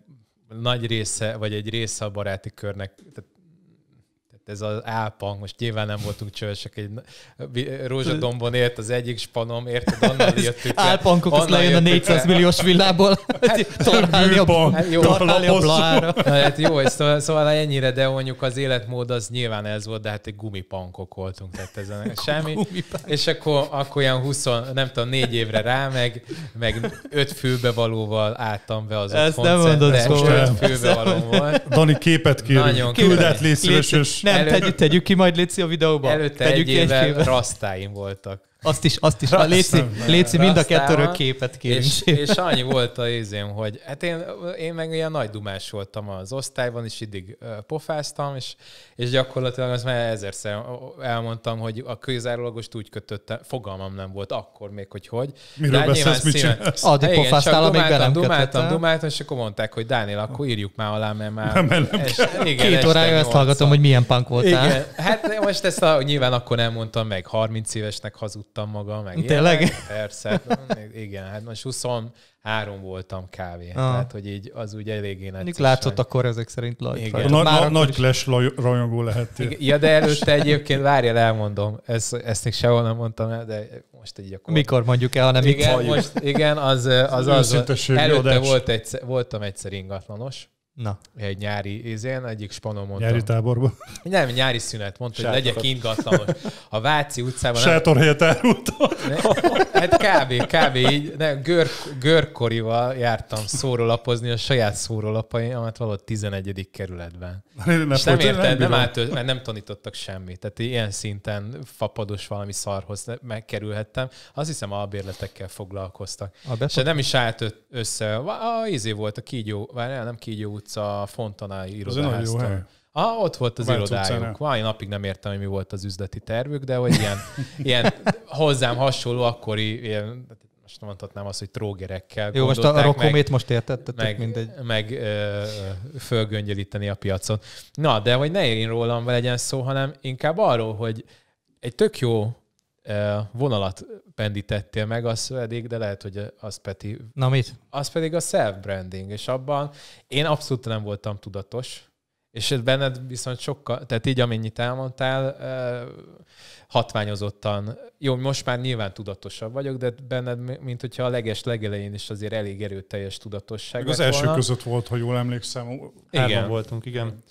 nagy része, vagy egy része a baráti körnek, tehát ez az álpang, most nyilván nem voltunk csövesek, egy rózsadombon ért az egyik spanom, érted, onnan jöttük le. Álpankok, azt lejön a 400 le. milliós villából, hát, tornálni a, jó, blára. hát jó, hát szóval, ennyire, de mondjuk az életmód az nyilván ez volt, de hát egy gumipankok voltunk, tehát ezen semmi. És akkor, akkor olyan 20, nem tudom, négy évre rá, meg, meg öt fülbevalóval álltam be az Ezt nem mondod, szóval. Dani képet kérünk. Nagyon légy szíves, és előtt... Tegy, tegyük ki majd Léci a videóba. Előtte tegyük egy, egy évvel rasztáim voltak. Azt is, azt is. Léci, Léci mind a kettőről képet kérünk. És, és annyi volt a ézém, hogy hát én, én meg ilyen nagy dumás voltam az osztályban, és idig pofáztam, és, és gyakorlatilag azt már ezerszer elmondtam, hogy a közárólagost úgy kötöttem, fogalmam nem volt akkor még, hogy hogy. Miről beszélsz, mit csinálsz? Addig igen, pofáztál, amíg be nem dumáltam, dumáltam, és akkor mondták, hogy Dániel, akkor írjuk már alá, mert már... Nem, nem es, igen, Két órája ezt hallgatom, hogy milyen punk voltál. Igen, hát most ezt a, nyilván akkor nem mondtam meg, 30 évesnek hazudtam aludtam maga, meg Tényleg? Ilyenek, persze. Hát, igen, hát most 23 voltam kávé. Ah. Tehát, hogy így az úgy eléggé necces. látszott akkor ezek szerint Lajt. igen. Na, na, nagy clash rajongó lehettél. Ja, de előtte egyébként, várjál, elmondom. Ezt, ezt még sehol nem mondtam el, de most így akkor... Mikor mondjuk el, hanem igen, itt most, Igen, az az, az, az, az előtte volt egyszer, voltam egyszer ingatlanos, Na. Egy nyári izén, egyik spanom mondta. Nyári táborban? Nem, nyári szünet. Mondta, Sátorat. hogy legyek ingatlan. A Váci utcában... Sátorhelyet árulta. Hát kb. kb. így. Nem, gör, görkorival jártam szórólapozni a saját szórólapaimat hát valahol 11. kerületben. És nem érted, nem, nem állt, mert nem tanítottak semmit. Tehát ilyen szinten fapados valami szarhoz megkerülhettem. Azt hiszem albérletekkel foglalkoztak. A és hát nem is állt össze. A izé volt a Kígyó, várjál, nem Kígyó utca, a Fontana irodaháztól. Ah, ott volt az irodájuk. Mai napig nem értem, hogy mi volt az üzleti tervük, de hogy ilyen, ilyen hozzám hasonló akkori ilyen most mondhatnám azt, hogy trógerekkel Jó, most a rokomét most értettetek, meg, mindegy. Meg ö, fölgöngyölíteni a piacon. Na, de hogy ne én rólam legyen szó, hanem inkább arról, hogy egy tök jó vonalat pendítettél meg, az pedig, de lehet, hogy az Peti... Na mit? Az pedig a self-branding, és abban én abszolút nem voltam tudatos, és ez benned viszont sokkal, tehát így amennyit elmondtál, hatványozottan, jó, most már nyilván tudatosabb vagyok, de benned, mint hogyha a leges legelején is azért elég erőteljes tudatosság az első volna. között volt, ha jól emlékszem, igen. voltunk, igen.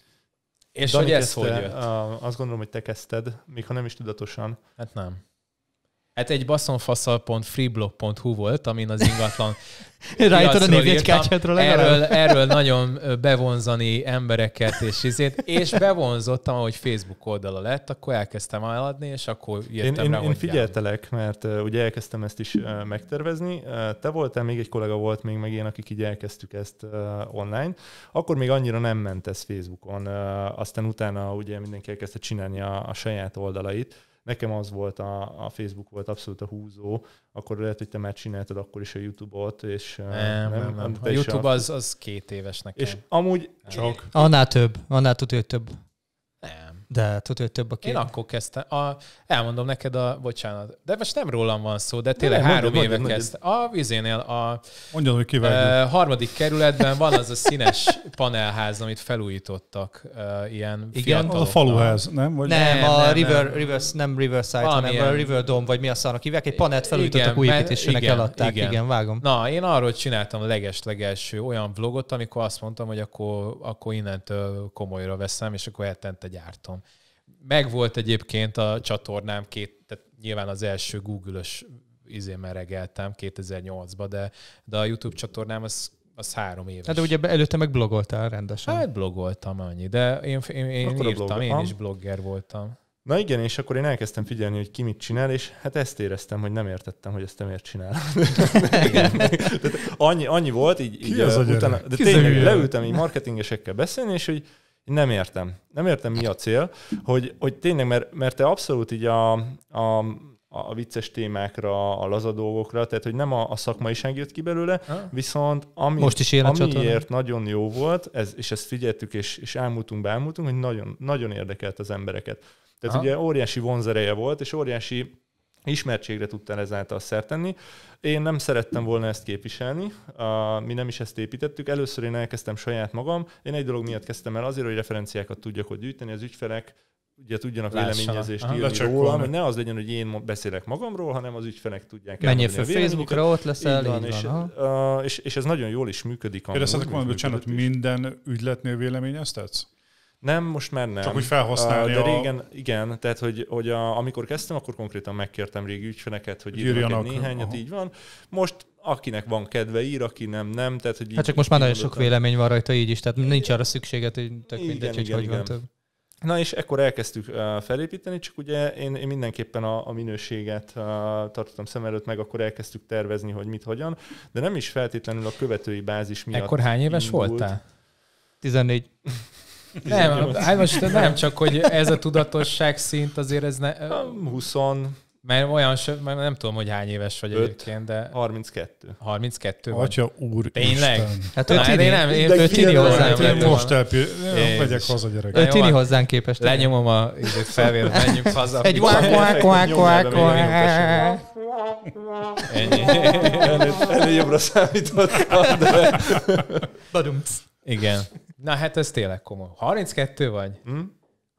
És Dani hogy ez kezdte, hogy jött? Azt gondolom, hogy te kezdted, még ha nem is tudatosan. Hát nem. Hát egy baszonfaszal.freeblog.hu volt, amin az ingatlan Rájtad a névjegykártyádra legalább? Erről, erről nagyon bevonzani embereket és izét, és bevonzottam, ahogy Facebook oldala lett, akkor elkezdtem eladni, és akkor jöttem én, rá, én, én figyeltelek, jár. mert uh, ugye elkezdtem ezt is uh, megtervezni. Uh, te voltál, még egy kollega volt még, meg én, akik így elkezdtük ezt uh, online. Akkor még annyira nem ment ez Facebookon. Uh, aztán utána ugye mindenki elkezdte csinálni a, a saját oldalait Nekem az volt, a, a Facebook volt abszolút a húzó, akkor lehet, hogy te már csináltad akkor is a YouTube-ot, és nem, nem, nem. nem. A YouTube a... az, az két éves nekem. És amúgy... Csak. Annál több, annál tudja, hogy több. De tudod, hogy több a két. Én akkor kezdtem. A, elmondom neked a, bocsánat, de most nem rólam van szó, de tényleg nem, három mondjad, éve mondjad, kezdtem. A vizénél a mondjad, hogy kivágjuk. Uh, harmadik kerületben van az a színes panelház, amit felújítottak uh, ilyen Igen, a faluház, nem? Vagy nem, nem, a nem, River, nem. Rivers, nem Riverside, hanem a River Dome, vagy mi a szarnak hívják, egy panelt felújítottak, újépítésűnek eladták. Igen. igen, vágom. Na, én arról csináltam a leges-legelső olyan vlogot, amikor azt mondtam, hogy akkor, akkor innentől komolyra veszem, és akkor eltente gyártom. Megvolt egyébként a csatornám két, tehát nyilván az első Google-ös izén meregeltem 2008-ba, de, de a YouTube csatornám az az három éves. Hát de ugye előtte meg blogoltál rendesen. Hát blogoltam annyi, de én, én, én írtam, én is blogger voltam. Na igen, és akkor én elkezdtem figyelni, hogy ki mit csinál, és hát ezt éreztem, hogy nem értettem, hogy ezt te miért csinál. annyi, annyi volt, így, ki így az utána, de ki tényleg leültem így marketingesekkel beszélni, és hogy nem értem. Nem értem, mi a cél, hogy, hogy tényleg, mert, mert te abszolút így a, a a vicces témákra, a laza dolgokra, tehát hogy nem a, a szakmaiság jött ki belőle, ha? Ah. viszont ami, Most is amiért nagyon jó volt, ez, és ezt figyeltük, és, és elmúltunk, beelmúltunk, hogy nagyon, nagyon érdekelt az embereket. Tehát ha? ugye óriási vonzereje volt, és óriási ismertségre tudtál ezáltal szert tenni. Én nem szerettem volna ezt képviselni, mi nem is ezt építettük. Először én elkezdtem saját magam, én egy dolog miatt kezdtem el azért, hogy referenciákat tudjak ott gyűjteni, az ügyfelek ugye tudjanak Lássanak. véleményezést Aha, rólam, hogy ne az legyen, hogy én beszélek magamról, hanem az ügyfelek tudják Menjél fel Facebookra, ott leszel, így van, így van, és, és, és, ez nagyon jól is működik. Kérdeztetek mondani, hogy minden ügyletnél véleményeztetsz? Nem, most már nem. Csak úgy felhasználni. Ah, de régen, a... igen, tehát hogy, hogy a, amikor kezdtem, akkor konkrétan megkértem régi ügyfeleket, hogy írjanak, írjanak néhányat, aha. így van. Most akinek van kedve ír, aki nem, nem. Tehát, hogy hát csak most már nagyon sok vélemény van rajta így is, tehát nincs arra szükséged, hogy tök igen, mindegy, igen, hogy hogy igen. van több. Na és ekkor elkezdtük eh, felépíteni, csak ugye én, én mindenképpen a, a minőséget eh, tartottam szem előtt, meg akkor elkezdtük tervezni, hogy mit, hogyan, de nem is feltétlenül a követői bázis miatt. Ekkor hány éves indult. voltál? 14. Nem, hát, hát most nem csak, hogy ez a tudatosság szint azért ez ne... 20, mert olyan, mert nem tudom, hogy hány éves vagy 5, egyébként, de... 32. 32 vagy? Atya úr Tényleg? Hát öt hát tini, nem, én öt tini hozzánk Én most elpír, megyek haza gyerek. Öt tini hozzánk képest. Lenyomom a izé, felvért, menjünk haza. Egy vák, vák, vák, vák, vák. Ennyi. Ennél jobbra számítottam, de... Badumc. Igen. Na hát ez tényleg komoly. 32 vagy? Hm?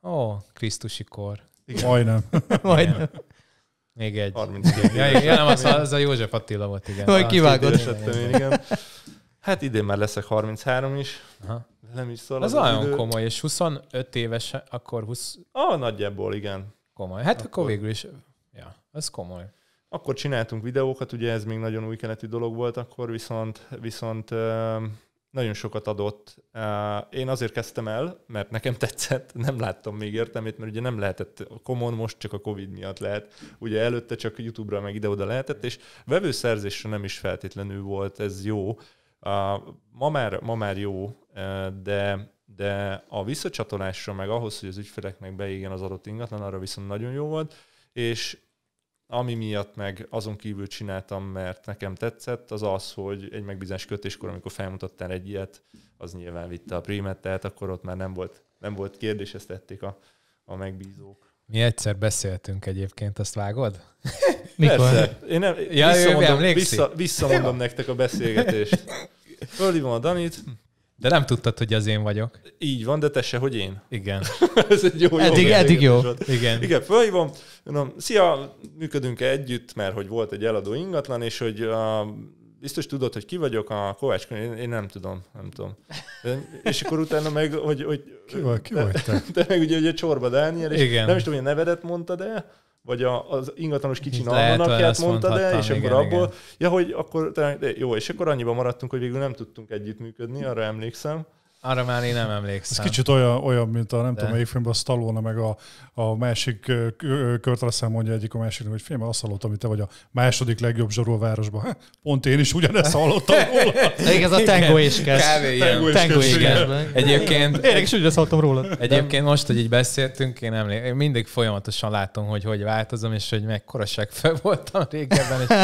Ó, Krisztusi kor. Igen. Majdnem. Majdnem. Még egy. 32. Ja, ja, nem, az, az a József Attila volt, igen. Majd kivágod. Én, igen. Hát idén már leszek 33 is. Aha. Nem is szól. Az, az nagyon idő. komoly, és 25 éves, akkor 20... Ah, nagyjából, igen. Komoly. Hát akkor, akkor végül is, ja, ez komoly. Akkor csináltunk videókat, ugye ez még nagyon új keleti dolog volt, akkor viszont, viszont nagyon sokat adott. Én azért kezdtem el, mert nekem tetszett, nem láttam még értelmét, mert ugye nem lehetett a Common, most csak a Covid miatt lehet. Ugye előtte csak YouTube-ra meg ide-oda lehetett, és vevőszerzésre nem is feltétlenül volt ez jó. Ma már, ma már jó, de, de a visszacsatolásra meg ahhoz, hogy az ügyfeleknek beégjen az adott ingatlan, arra viszont nagyon jó volt, és ami miatt meg azon kívül csináltam, mert nekem tetszett, az az, hogy egy megbízás kötéskor, amikor felmutattál egy ilyet, az nyilván vitte a prímet, tehát akkor ott már nem volt, nem volt kérdés, ezt tették a, a megbízók. Mi egyszer beszéltünk egyébként, azt vágod? Mikor? Persze. Én nem, ja, visszamondom, vissza, visszamondom nektek a beszélgetést. Fölhívom a Danit, de nem tudtad, hogy az én vagyok. Így van, de tesse hogy én. Igen. Ez egy jó Eddig, jó, eddig jó. Igen. Igen, fölhívom, mondom, szia, működünk együtt, mert hogy volt egy eladó ingatlan, és hogy a, biztos tudod, hogy ki vagyok a Kovács én, én nem tudom, nem tudom. És akkor utána meg, hogy... hogy ki, vagy, ki te, vagy te? te meg ugye, ugye Csorba Dániel, és Igen. nem is tudom, hogy a nevedet mondtad el, vagy a, az ingatlanos kicsi almanakját mondta de, és igen, abból, igen. ja, hogy akkor, jó, és akkor annyiban maradtunk, hogy végül nem tudtunk együttműködni, arra emlékszem. Arra már én nem emlékszem. Ez kicsit olyan, olyan mint a nem De. tudom melyik filmben a Stallone, meg a, a másik Kurt mondja egyik a másiknak, hogy figyelj, azt hallottam, hogy te vagy a második legjobb zsarú a városban. Ha, pont én is ugyanezt hallottam róla. ez a tango is kezd. Kávé, tango is kezd. Egyébként... Én is ugyanezt hallottam róla. Egyébként most, hogy így beszéltünk, én, emlék, én mindig folyamatosan látom, hogy hogy változom, és hogy mekkora fel voltam régebben, és,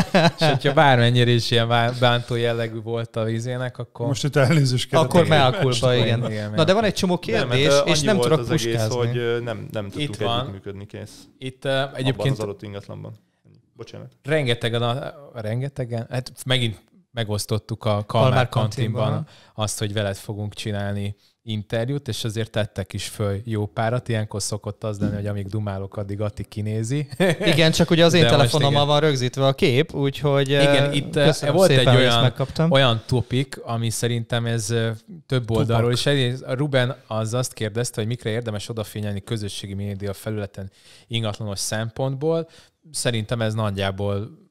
és hogyha bármennyire is ilyen bántó jellegű volt a vízének, akkor... Most itt elnézést kell. Akkor meákulba Szóval igen. igen. Na de van egy csomó kérdés, nem, és nem tudok puskázni. Egész, hogy nem, nem tudtuk együtt működni kész. Itt uh, egyébként... Abban az adott ingatlanban. Bocsánat. Rengetegen, a, rengetegen, hát megint megosztottuk a Kalmár, Kalmár kantinban, kantinban azt, hogy veled fogunk csinálni interjút, és azért tettek is föl jó párat. Ilyenkor szokott az lenni, hogy amíg dumálok, addig Ati kinézi. Igen, csak ugye az én telefonommal van rögzítve a kép, úgyhogy igen, itt volt szépen, egy olyan, megkaptam. olyan topik, ami szerintem ez több oldalról is. Ruben az azt kérdezte, hogy mikre érdemes odafigyelni közösségi média felületen ingatlanos szempontból. Szerintem ez nagyjából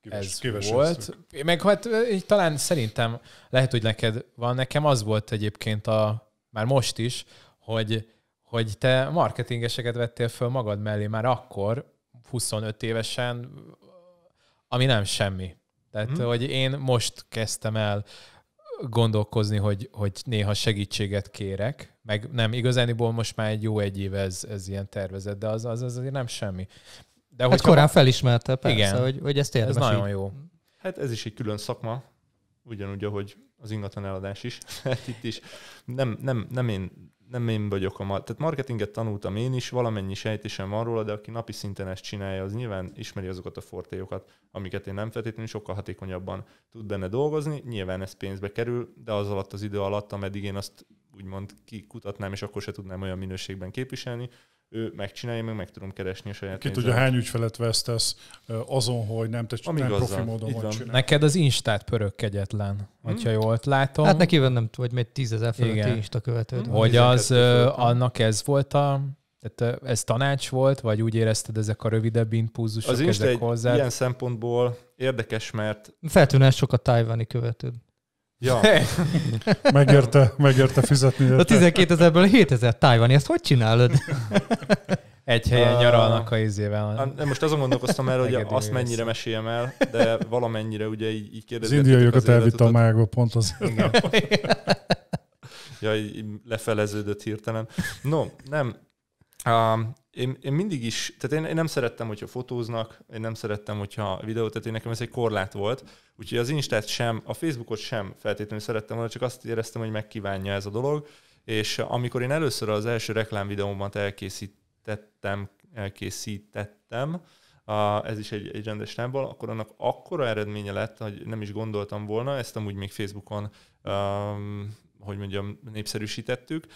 Küves, ez küves volt. Eztük. Meg hát így, talán szerintem lehet, hogy neked van, nekem az volt egyébként a, már most is, hogy, hogy te marketingeseket vettél föl magad mellé már akkor, 25 évesen, ami nem semmi. Tehát, hmm. hogy én most kezdtem el gondolkozni, hogy, hogy néha segítséget kérek, meg nem, igazániból most már egy jó egy év ez, ez ilyen tervezet, de az, az azért nem semmi. De hát korán a... felismerte, persze, igen, hogy, hogy ezt érdemes. Ez nagyon így. jó. Hát ez is egy külön szakma, ugyanúgy, ahogy az ingatlan eladás is. Hát itt is nem, nem, nem, én, nem én vagyok a... mar... Tehát marketinget tanultam én is, valamennyi sejtésem van róla, de aki napi szinten ezt csinálja, az nyilván ismeri azokat a fortéjokat, amiket én nem feltétlenül sokkal hatékonyabban tud benne dolgozni. Nyilván ez pénzbe kerül, de az alatt az idő alatt, ameddig én azt úgymond kikutatnám, és akkor se tudnám olyan minőségben képviselni, ő megcsinálja, meg meg tudom keresni a saját Ki tudja, hány ügyfelet vesztesz azon, hogy nem te csak nem profi módon vagy Neked az Instát pörök kegyetlen, hmm. hogyha jól látom. Hát neki van, nem hogy még tízezer fölötti Insta követőd. Hmm. Hogy az, annak ez volt a tehát ez tanács volt, vagy úgy érezted ezek a rövidebb impulzusok az ezek hozzá? ilyen szempontból érdekes, mert... Feltűnés sok a tájvani követőd. Ja. megérte, megérte fizetni. Érte. A 12 ezerből 7 ezer tájvani, ezt hogy csinálod? Egy helyen nyaralnak a izével. Most azon gondolkoztam el, hogy azt mennyire meséljem el, de valamennyire ugye így, így kérdezettek. Az indiaiakat elvitt a mágó, pont az. Igen. ja, lefeleződött hirtelen. No, nem, Um, én, én mindig is, tehát én, én nem szerettem, hogyha fotóznak, én nem szerettem, hogyha videót, tehát én nekem ez egy korlát volt, úgyhogy az Instát sem, a Facebookot sem feltétlenül szerettem volna, csak azt éreztem, hogy megkívánja ez a dolog, és amikor én először az első reklámvideómat elkészítettem, elkészítettem, a, ez is egy, egy rendes lábbal, akkor annak akkora eredménye lett, hogy nem is gondoltam volna, ezt amúgy még Facebookon, um, hogy mondjam, népszerűsítettük,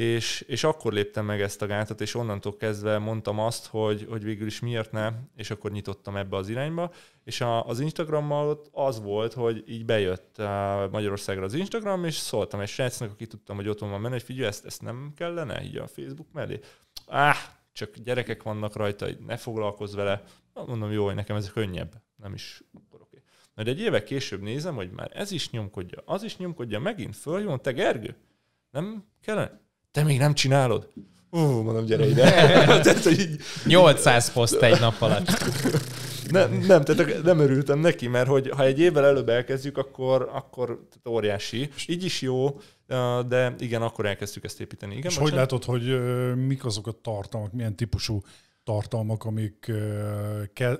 és, és akkor léptem meg ezt a gátat, és onnantól kezdve mondtam azt, hogy, hogy végül is miért ne, és akkor nyitottam ebbe az irányba, és a, az Instagrammal ott az volt, hogy így bejött eh, Magyarországra az Instagram, és szóltam egy srácnak, aki tudtam, hogy otthon van menni, hogy figyelj, ezt, ezt nem kellene így a Facebook mellé. Áh, csak gyerekek vannak rajta, ne foglalkozz vele. Mondom, jó, hogy nekem ez könnyebb. Nem is akkor oké. Na de egy évek később nézem, hogy már ez is nyomkodja, az is nyomkodja, megint följön, te Gergő, nem kellene? te még nem csinálod? Ú, uh, mondom, gyere ide. tehát, hogy így... 800 poszt egy nap alatt. ne, nem, tehát nem örültem neki, mert hogy ha egy évvel előbb elkezdjük, akkor, akkor tehát óriási. Így is jó, de igen, akkor elkezdtük ezt építeni. Igen, És hogy sem? látod, hogy mik azok a tartalmak, milyen típusú tartalmak, amik,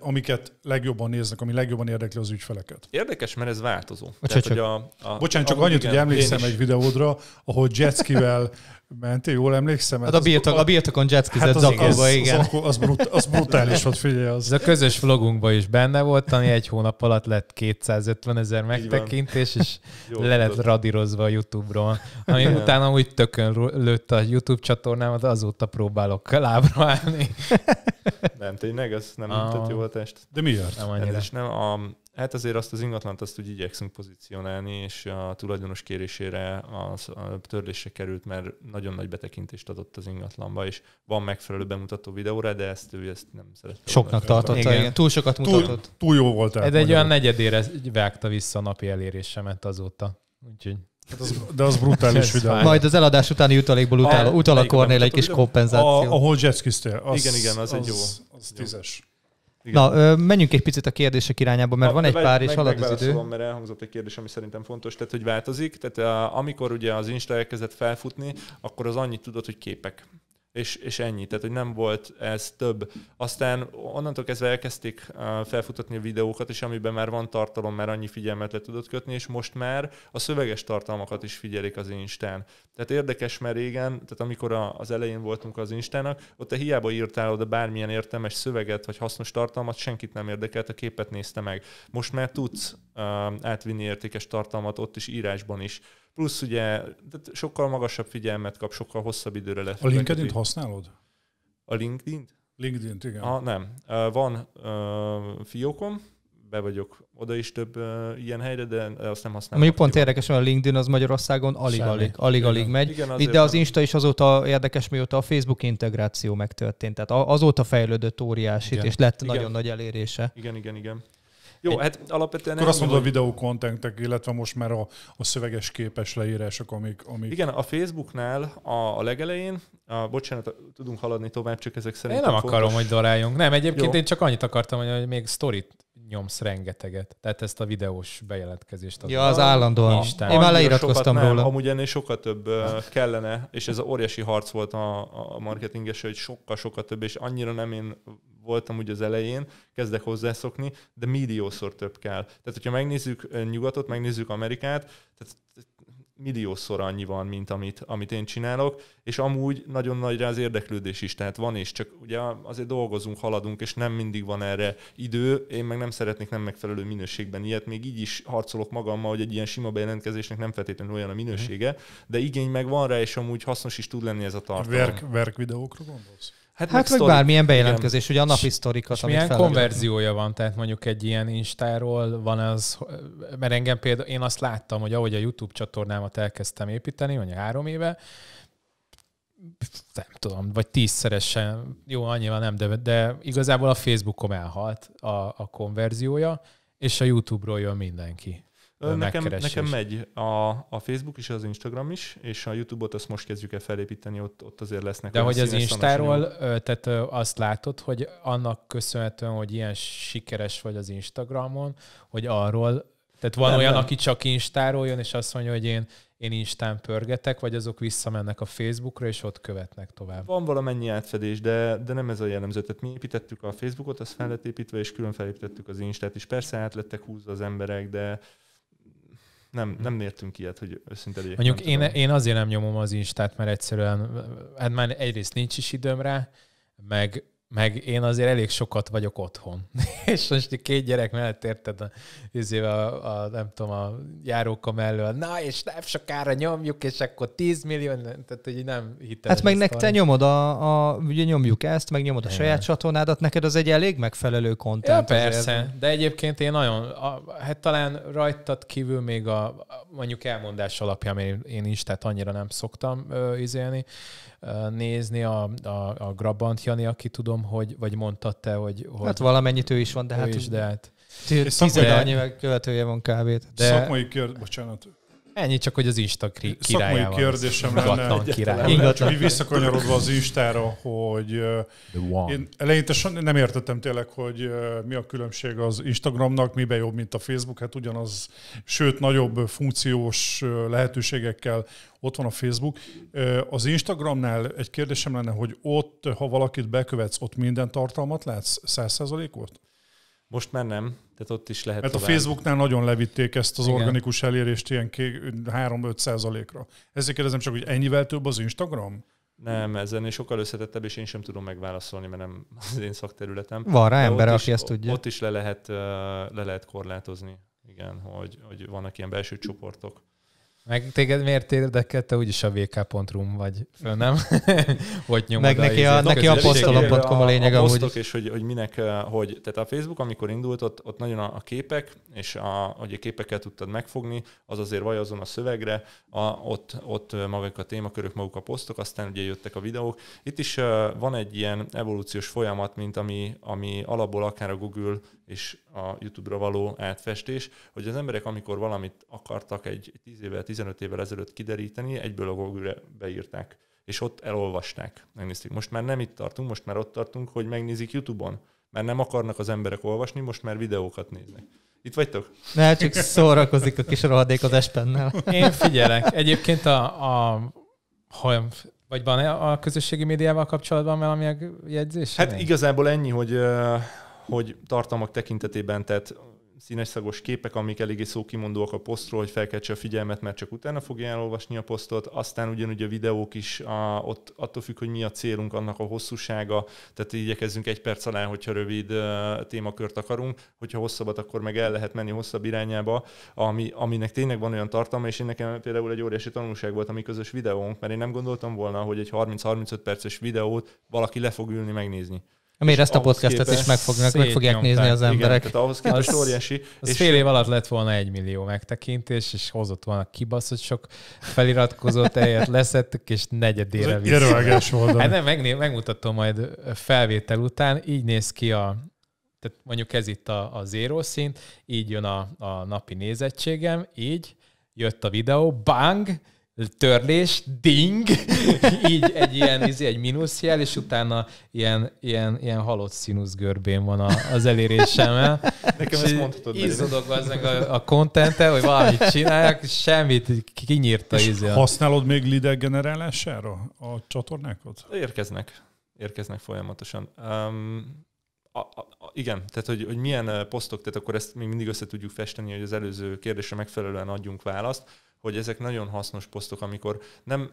amiket legjobban néznek, ami legjobban érdekli az ügyfeleket. Érdekes, mert ez változó. A Tehát, hogy a, a, Bocsánat, csak annyit, hogy emlékszem egy videódra, ahol jetskivel Menti, jól emlékszem? Hát, hát a, birtok, a, a birtokon jetskizett hát az, zakóba, az, igen. Az, az, brut, az brutális volt, figyelj az. Ez a közös vlogunkban is benne volt, ami egy hónap alatt lett 250 ezer megtekintés, és le lett radírozva a YouTube-ról. Ami igen. utána úgy tökön lőtt a YouTube csatornámat, azóta próbálok lábra állni. nem, tényleg, ez nem mutat ah. jó hatást. De miért? Nem annyira. Ez is nem. A, hát azért azt az ingatlant azt úgy igyekszünk pozícionálni, és a tulajdonos kérésére a törlésre került, mert nagyon nagy betekintést adott az ingatlanba, és van megfelelő bemutató videóra, de ezt ő ezt nem szerette. Soknak tartotta, igen. igen. Túl sokat mutatott. Túl, túl jó volt. Ez egy olyan negyedére vágta vissza a napi elérésemet azóta. Úgyhogy Hát az, de az brutális videó. Majd az eladás utáni jutalékból utal, utal a Kornél egy kis kompenzáció. A, jet az, Igen, igen, az, az egy jó. Az tízes. Igen. Na, menjünk egy picit a kérdések irányába, mert Na, van egy pár, és halad az idő. mert elhangzott egy kérdés, ami szerintem fontos, tehát hogy változik. Tehát amikor ugye az Insta elkezdett felfutni, akkor az annyit tudod, hogy képek és, és ennyi. Tehát, hogy nem volt ez több. Aztán onnantól kezdve elkezdték uh, felfutatni a videókat, és amiben már van tartalom, már annyi figyelmet le tudott kötni, és most már a szöveges tartalmakat is figyelik az Instán. Tehát érdekes, mert régen, tehát amikor az elején voltunk az Instának, ott te hiába írtál oda bármilyen értelmes szöveget, vagy hasznos tartalmat, senkit nem érdekelt, a képet nézte meg. Most már tudsz uh, átvinni értékes tartalmat ott is, írásban is Plusz ugye de sokkal magasabb figyelmet kap, sokkal hosszabb időre lesz. A linkedin használod? A linkedin linkedin igen. Ah, nem. Van uh, fiókom, be vagyok oda is több uh, ilyen helyre, de azt nem használom. Ami pont érdekes, mert a LinkedIn az Magyarországon alig-alig alig, alig megy. Igen, Itt, de az Insta is azóta érdekes, mióta a Facebook integráció megtörtént. Tehát azóta fejlődött óriásit, igen. és lett igen. nagyon nagy elérése. Igen, igen, igen. Jó, Egy, hát alapvetően... Akkor azt mondod, a videókontentek, illetve most már a, a szöveges képes leírások, amik, amik... Igen, a Facebooknál a, a legelején, a, bocsánat, tudunk haladni tovább, csak ezek szerint... Én nem akarom, fontos. hogy daráljunk. Nem, egyébként Jó. én csak annyit akartam, hogy még sztorit nyomsz rengeteget. Tehát ezt a videós bejelentkezést. Az ja, az állandóan. Isten. Én már leiratkoztam róla. Nem, amúgy ennél sokkal több kellene, és ez a óriási harc volt a, a marketinges, hogy sokkal-sokkal több, és annyira nem én voltam úgy az elején, kezdek hozzászokni, de milliószor több kell. Tehát, hogyha megnézzük nyugatot, megnézzük Amerikát, tehát milliószor annyi van, mint amit, amit én csinálok, és amúgy nagyon nagy rá az érdeklődés is, tehát van és csak ugye azért dolgozunk, haladunk, és nem mindig van erre idő, én meg nem szeretnék nem megfelelő minőségben ilyet, még így is harcolok magammal, hogy egy ilyen sima bejelentkezésnek nem feltétlenül olyan a minősége, de igény meg van rá, és amúgy hasznos is tud lenni ez a tartalom. Verk, verk videókra gondolsz? Hát, hát meg, meg bármilyen bejelentkezés, igen. ugye a napi sztorikat. És milyen konverziója van, tehát mondjuk egy ilyen Instáról van az, mert engem például, én azt láttam, hogy ahogy a YouTube csatornámat elkezdtem építeni, mondjuk három éve, nem tudom, vagy tízszeresen, jó, annyira nem, de, de igazából a Facebookom elhalt a, a konverziója, és a YouTube-ról jön mindenki. Nekem, nekem megy a, a Facebook is, az Instagram is, és a YouTube-ot azt most kezdjük el felépíteni, ott, ott azért lesznek. De hogy az Instáról, tehát azt látod, hogy annak köszönhetően, hogy ilyen sikeres vagy az Instagramon, hogy arról, tehát van nem, olyan, nem. aki csak Instáról jön, és azt mondja, hogy én én Instán pörgetek, vagy azok visszamennek a Facebookra, és ott követnek tovább? Van valamennyi átfedés, de, de nem ez a jellemző. Tehát mi építettük a Facebookot, azt fel lett építve, és külön felépítettük az Instát is. Persze át lettek húzva az emberek, de nem, mhm. nem értünk ilyet, hogy őszinte legyek. Mondjuk én, én azért nem nyomom az Instát, mert egyszerűen, hát már egyrészt nincs is időm rá, meg meg én azért elég sokat vagyok otthon. és most két gyerek mellett érted, a, a, a, nem tudom, a járóka mellől, na és nem sokára nyomjuk, és akkor 10 millió, tehát hogy nem hitel. Hát meg nektek nyomod a, a, ugye nyomjuk ezt, meg nyomod a Igen. saját csatornádat, neked az egy elég megfelelő kontent. Ja, persze, azért. de egyébként én nagyon, a, hát talán rajtad kívül még a, a mondjuk elmondás alapján, én, én is, tehát annyira nem szoktam ö, izélni, nézni a, a, a Grabant Jani, aki tudom, hogy, vagy mondtad te, hogy... hogy hát valamennyit ő is van, de hát... Ő is, de hát... Tizedányi követője van kb. De... Szakmai kör, bocsánat, Ennyi csak, hogy az Insta királyával. Szakmai kérdésem lenne. Ingatlan. Csak így visszakanyarodva az Instára, hogy én eleinte nem értettem tényleg, hogy mi a különbség az Instagramnak, miben jobb, mint a Facebook. Hát ugyanaz, sőt, nagyobb funkciós lehetőségekkel ott van a Facebook. Az Instagramnál egy kérdésem lenne, hogy ott, ha valakit bekövetsz, ott minden tartalmat látsz, százszerzalékot? Most már nem, tehát ott is lehet Mert tovább. a Facebooknál nagyon levitték ezt az Igen. organikus elérést ilyen 3-5 százalékra. Ezért kérdezem csak, hogy ennyivel több az Instagram? Nem, ez ennél sokkal összetettebb, és én sem tudom megválaszolni, mert nem az én szakterületem. Van rá ember, aki ezt tudja. Ott is le lehet, le lehet korlátozni. Igen, hogy, hogy vannak ilyen belső csoportok. Meg téged miért érdekelte úgyis a vk.rum vagy föl, nem? hogy nyomod Meg neki a, a, neki a postolom.com a lényeg a, a és hogy, hogy minek, eh, hogy, tehát a Facebook, amikor indult, ott, ott nagyon a, a képek, és a, hogy a képeket tudtad megfogni, az azért vaj azon a szövegre, a, ott, ott eh, maguk a témakörök, maguk a posztok, aztán ugye jöttek a videók. Itt is eh, van egy ilyen evolúciós folyamat, mint ami, ami alapból akár a Google és a YouTube-ra való átfestés, hogy az emberek, amikor valamit akartak egy 10 évvel, 15 évvel ezelőtt kideríteni, egyből a Google-re beírták, és ott elolvasták, megnézték. Most már nem itt tartunk, most már ott tartunk, hogy megnézik YouTube-on, mert nem akarnak az emberek olvasni, most már videókat néznek. Itt vagytok? Ne, csak szórakozik a kis rohadék az espennel. Én figyelek. Egyébként a, a ha, vagy van a közösségi médiával kapcsolatban valami jegyzés? Hát igazából ennyi, hogy hogy tartalmak tekintetében, tehát színes szagos képek, amik eléggé szókimondóak a posztról, hogy felkeltse a figyelmet, mert csak utána fogja elolvasni a posztot, aztán ugyanúgy a videók is, a, ott attól függ, hogy mi a célunk, annak a hosszúsága, tehát igyekezzünk egy perc alá, hogyha rövid uh, témakört akarunk, hogyha hosszabbat, akkor meg el lehet menni hosszabb irányába, ami, aminek tényleg van olyan tartalma, és én nekem például egy óriási tanulság volt a mi közös videónk, mert én nem gondoltam volna, hogy egy 30-35 perces videót valaki le fog ülni megnézni. Miért ezt a podcastet is meg, fognak, meg fogják nézni az emberek? Igen, tehát ahhoz képest az, óriási. Az és fél év alatt lett volna egy millió megtekintés, és hozott volna kibaszott sok feliratkozót, helyet leszettük, és negyedére vissza. Hát nem, meg, megmutatom majd felvétel után. Így néz ki a, tehát mondjuk ez itt a, a zéró szint, így jön a, a napi nézettségem, így jött a videó, bang, törlés, ding, így egy ilyen izé, egy mínuszjel, és utána ilyen, ilyen, ilyen halott színusz görbén van a, az elérésemmel. Nekem ezt mondhatod. Izzadok az meg a, a kontente, hogy valamit csinálják, semmit kinyírta. És izé. használod még lideg generálására a csatornákat? Érkeznek. Érkeznek folyamatosan. Um, a, a, a, igen, tehát hogy, hogy milyen posztok, tehát akkor ezt még mindig össze tudjuk festeni, hogy az előző kérdésre megfelelően adjunk választ hogy ezek nagyon hasznos posztok, amikor nem,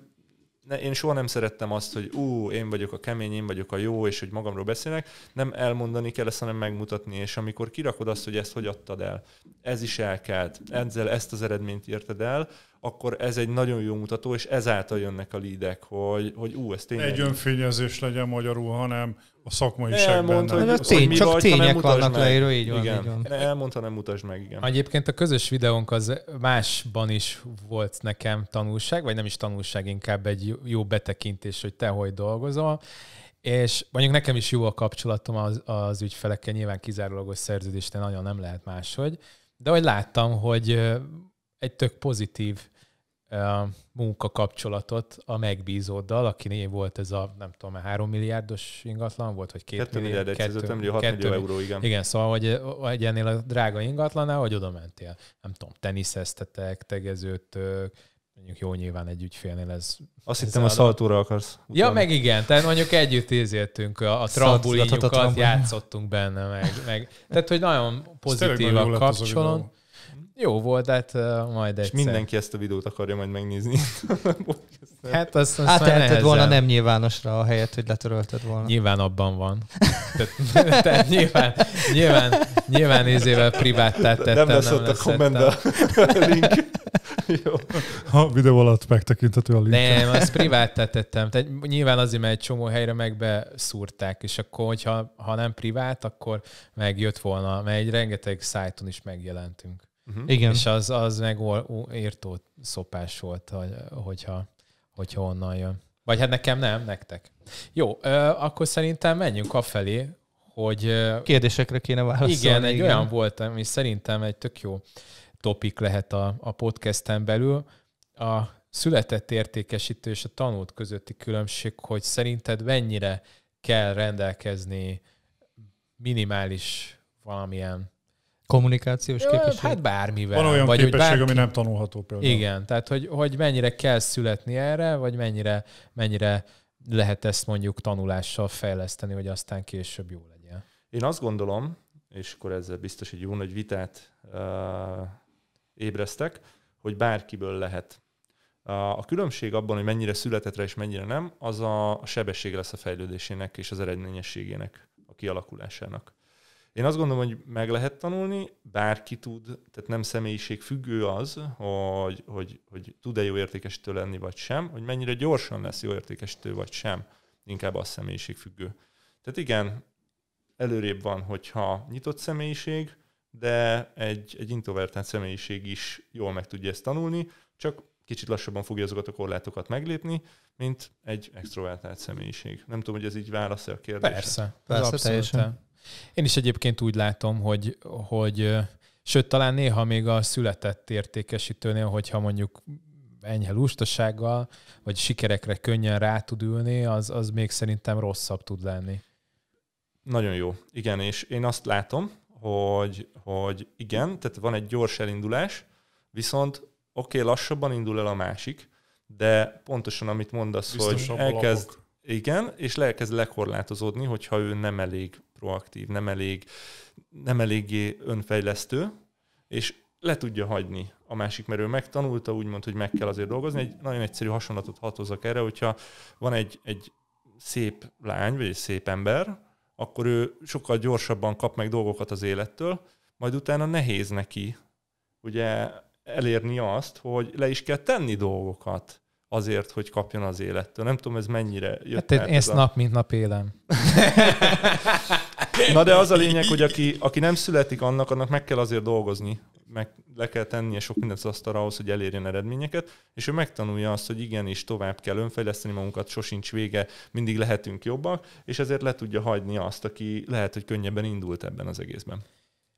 ne, én soha nem szerettem azt, hogy ú, én vagyok a kemény, én vagyok a jó, és hogy magamról beszélek. Nem elmondani kell ezt, hanem megmutatni, és amikor kirakod azt, hogy ezt hogy adtad el, ez is elkelt, ezzel ezt az eredményt érted el, akkor ez egy nagyon jó mutató, és ezáltal jönnek a lídek, hogy, hogy ú, ez tényleg... Egy önfényezés legyen magyarul, hanem a szakmaiságban. Elmondta, hogy, az tény, hogy csak vagy, tények vannak leírva, így van. Igen. Igen. van. Elmondta, nem mutasd meg, igen. Egyébként a közös videónk az másban is volt nekem tanulság, vagy nem is tanulság, inkább egy jó betekintés, hogy te hogy dolgozol. És mondjuk nekem is jó a kapcsolatom az, az ügyfelekkel, nyilván kizárólagos szerződésten nagyon nem lehet máshogy, de hogy láttam, hogy egy tök pozitív munkakapcsolatot a megbízóddal, akinél volt ez a, nem tudom, 3 milliárdos ingatlan volt, vagy 2 milliárd, 2 millió, 6 millió euró, igen. Igen, szóval hogy, hogy ennél a drága ingatlanál, hogy oda mentél. Nem tudom, teniszeztetek, tegeződtök, mondjuk jó nyilván egy ügyfélnél ez... Azt ez hittem a, szaltóra akarsz. Utalni. Ja, meg igen, tehát mondjuk együtt ízéltünk a, a trambulinjukat játszottunk benne, meg, meg, tehát hogy nagyon pozitív a kapcsolat. Jó volt, hát uh, majd egyszer. És mindenki ezt a videót akarja majd megnézni. hát azt, azt Áteheted volna nem nyilvánosra a helyet, hogy letörölted volna. Nyilván abban van. tehát, tehát nyilván, nyilván, nyilván nézével privát tettem. Nem lesz ott a komment a link. Jó. A videó alatt megtekinthető a link. Nem, azt privát tettem. Tehát nyilván azért, mert egy csomó helyre megbe szúrták, és akkor, hogyha ha nem privát, akkor megjött volna, mert egy rengeteg szájton is megjelentünk. Uh-huh. Igen. És az, az meg írtó szopás volt, hogyha, hogyha onnan jön. Vagy hát nekem nem, nektek. Jó, ö, akkor szerintem menjünk afelé, hogy... Ö, Kérdésekre kéne válaszolni. Igen, egy igen. olyan volt, ami szerintem egy tök jó topik lehet a, a podcasten belül. A született értékesítő és a tanult közötti különbség, hogy szerinted mennyire kell rendelkezni minimális valamilyen Kommunikációs hát képesség? Hát bármivel. Van olyan vagy képesség, bárki... ami nem tanulható például. Igen, tehát hogy, hogy mennyire kell születni erre, vagy mennyire, mennyire lehet ezt mondjuk tanulással fejleszteni, hogy aztán később jó legyen. Én azt gondolom, és akkor ezzel biztos egy jó nagy vitát uh, ébreztek, hogy bárkiből lehet. a különbség abban, hogy mennyire születetre és mennyire nem, az a sebesség lesz a fejlődésének és az eredményességének, a kialakulásának. Én azt gondolom, hogy meg lehet tanulni, bárki tud, tehát nem személyiség függő az, hogy, hogy, hogy tud-e jó értékesítő lenni, vagy sem, hogy mennyire gyorsan lesz jó értékesítő, vagy sem, inkább az személyiség függő. Tehát igen, előrébb van, hogyha nyitott személyiség, de egy, egy introvertált személyiség is jól meg tudja ezt tanulni, csak kicsit lassabban fogja azokat a korlátokat meglépni, mint egy extrovertált személyiség. Nem tudom, hogy ez így válasz a kérdésre. Persze, persze, persze teljesen. Én is egyébként úgy látom, hogy, hogy sőt, talán néha még a született értékesítőnél, hogyha mondjuk enyhe lustasággal, vagy sikerekre könnyen rá tud ülni, az, az még szerintem rosszabb tud lenni. Nagyon jó. Igen, és én azt látom, hogy, hogy igen, tehát van egy gyors elindulás, viszont oké, okay, lassabban indul el a másik, de pontosan amit mondasz, Biztosabb hogy elkezd, igen, és elkezd lekorlátozódni, hogyha ő nem elég proaktív, nem elég, nem eléggé önfejlesztő, és le tudja hagyni a másik, mert ő megtanulta, úgymond, hogy meg kell azért dolgozni. Egy nagyon egyszerű hasonlatot hatozok erre, hogyha van egy, egy szép lány, vagy egy szép ember, akkor ő sokkal gyorsabban kap meg dolgokat az élettől, majd utána nehéz neki ugye elérni azt, hogy le is kell tenni dolgokat azért, hogy kapjon az élettől. Nem tudom, ez mennyire jött Hát én ezt a... nap, mint nap élem. Na de az a lényeg, hogy aki, aki nem születik annak, annak meg kell azért dolgozni, meg le kell tennie sok mindent az asztalra ahhoz, hogy elérjen eredményeket, és ő megtanulja azt, hogy igenis tovább kell önfejleszteni magunkat, sosincs vége, mindig lehetünk jobbak, és ezért le tudja hagyni azt, aki lehet, hogy könnyebben indult ebben az egészben.